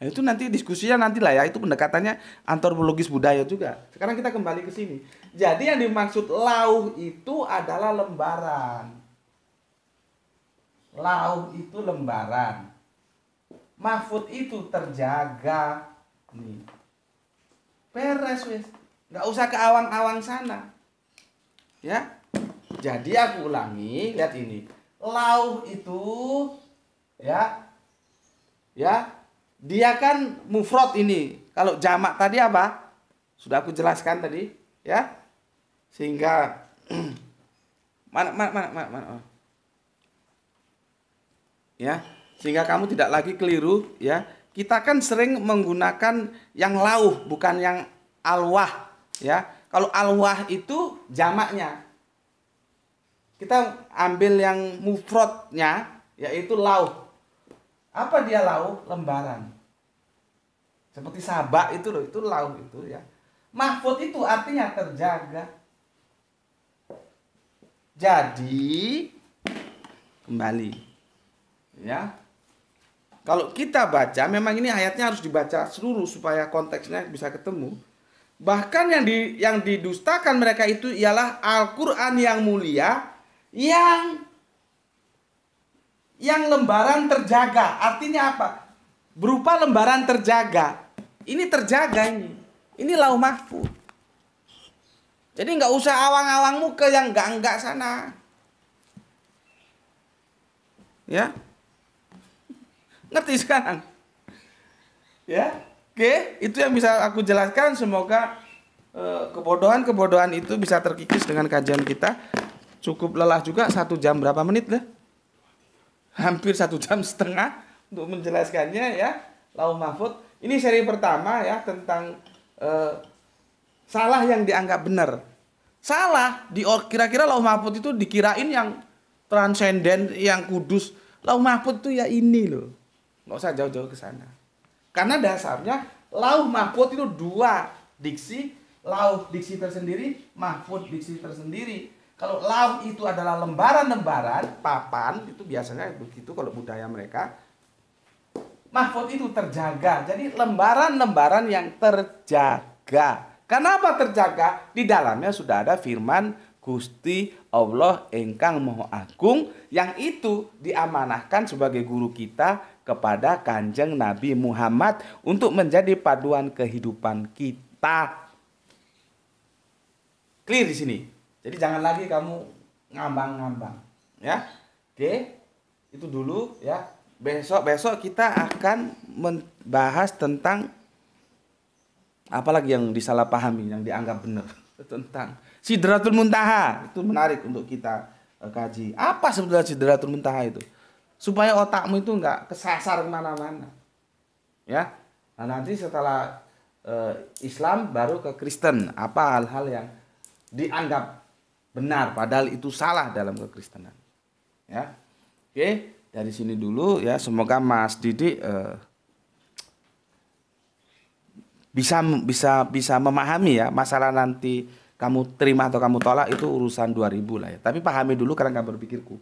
Nah, itu nanti diskusinya nanti lah ya, itu pendekatannya antropologis budaya juga. Sekarang kita kembali ke sini. Jadi yang dimaksud lauh itu adalah lembaran. Lauh itu lembaran. Mahfud itu terjaga. Nih. Peres wis. Nggak usah ke awang-awang sana. Ya. Jadi aku ulangi, lihat ini. Lauh itu ya ya dia kan mufrad ini. Kalau jamak tadi apa? Sudah aku jelaskan tadi, ya. Sehingga <clears throat> mana mana mana mana, mana. Ya, sehingga kamu tidak lagi keliru, ya. Kita kan sering menggunakan yang lauh bukan yang alwah, ya. Kalau alwah itu jamaknya. Kita ambil yang mufrodnya yaitu lauh apa dia lauh? Lembaran. Seperti sabak itu loh, itu lauh itu ya. Mahfud itu artinya terjaga. Jadi kembali ya. Kalau kita baca memang ini ayatnya harus dibaca seluruh supaya konteksnya bisa ketemu. Bahkan yang di yang didustakan mereka itu ialah Al-Qur'an yang mulia yang yang lembaran terjaga. Artinya apa? Berupa lembaran terjaga. Ini terjaga ini. Ini lauh mahfud. Jadi nggak usah awang-awangmu ke yang nggak nggak sana. Ya. Ngerti sekarang? Ya. Oke, itu yang bisa aku jelaskan. Semoga eh, kebodohan-kebodohan itu bisa terkikis dengan kajian kita. Cukup lelah juga satu jam berapa menit deh? hampir satu jam setengah untuk menjelaskannya ya Lau Mahfud ini seri pertama ya tentang eh, salah yang dianggap benar salah di kira-kira Lau Mahfud itu dikirain yang transenden yang kudus Lau Mahfud tuh ya ini loh nggak usah jauh-jauh ke sana karena dasarnya Lau Mahfud itu dua diksi Lau diksi tersendiri Mahfud diksi tersendiri kalau lauk itu adalah lembaran-lembaran, papan itu biasanya begitu kalau budaya mereka. Mahfud itu terjaga. Jadi lembaran-lembaran yang terjaga. Kenapa terjaga? Di dalamnya sudah ada firman Gusti Allah engkang moho agung yang itu diamanahkan sebagai guru kita kepada kanjeng Nabi Muhammad untuk menjadi paduan kehidupan kita. Clear di sini. Jadi jangan lagi kamu ngambang-ngambang, ya. Oke, itu dulu ya. Besok besok kita akan membahas tentang apalagi yang disalahpahami, yang dianggap benar <laughs> tentang sidratul muntaha. Itu menarik untuk kita eh, kaji. Apa sebenarnya sidratul muntaha itu? Supaya otakmu itu nggak kesasar kemana-mana, ya. Nah nanti setelah eh, Islam baru ke Kristen apa hal-hal yang dianggap benar padahal itu salah dalam kekristenan. Ya. Oke, dari sini dulu ya semoga Mas Didi eh, bisa bisa bisa memahami ya masalah nanti kamu terima atau kamu tolak itu urusan 2000 lah ya. Tapi pahami dulu karena kerangka berpikirku.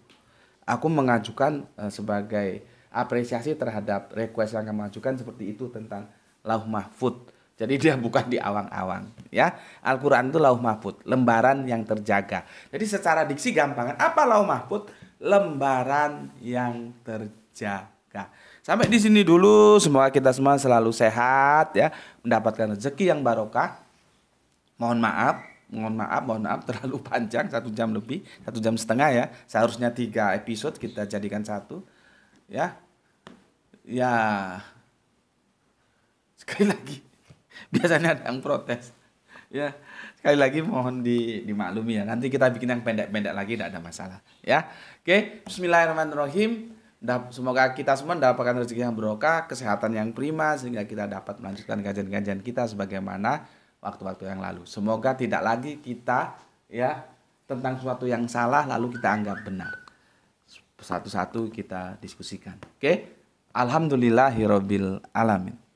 Aku mengajukan eh, sebagai apresiasi terhadap request yang kamu ajukan seperti itu tentang lauh mahfud jadi dia <laughs> bukan di awang-awang, ya. Al-Qur'an itu lauh mahfud, lembaran yang terjaga. Jadi secara diksi gampangan, Apa lauh mahfud? Lembaran yang terjaga. Sampai di sini dulu, semoga kita semua selalu sehat ya, mendapatkan rezeki yang barokah. Mohon maaf, mohon maaf, mohon maaf <laughs> terlalu panjang satu jam lebih, satu jam setengah ya. Seharusnya tiga episode kita jadikan satu, ya. Ya, sekali lagi <laughs> biasanya ada yang protes ya sekali lagi mohon di, dimaklumi ya nanti kita bikin yang pendek-pendek lagi tidak ada masalah ya oke Bismillahirrahmanirrahim semoga kita semua mendapatkan rezeki yang berokah kesehatan yang prima sehingga kita dapat melanjutkan kajian-kajian kita sebagaimana waktu-waktu yang lalu semoga tidak lagi kita ya tentang sesuatu yang salah lalu kita anggap benar satu-satu kita diskusikan oke Alhamdulillahirobbil alamin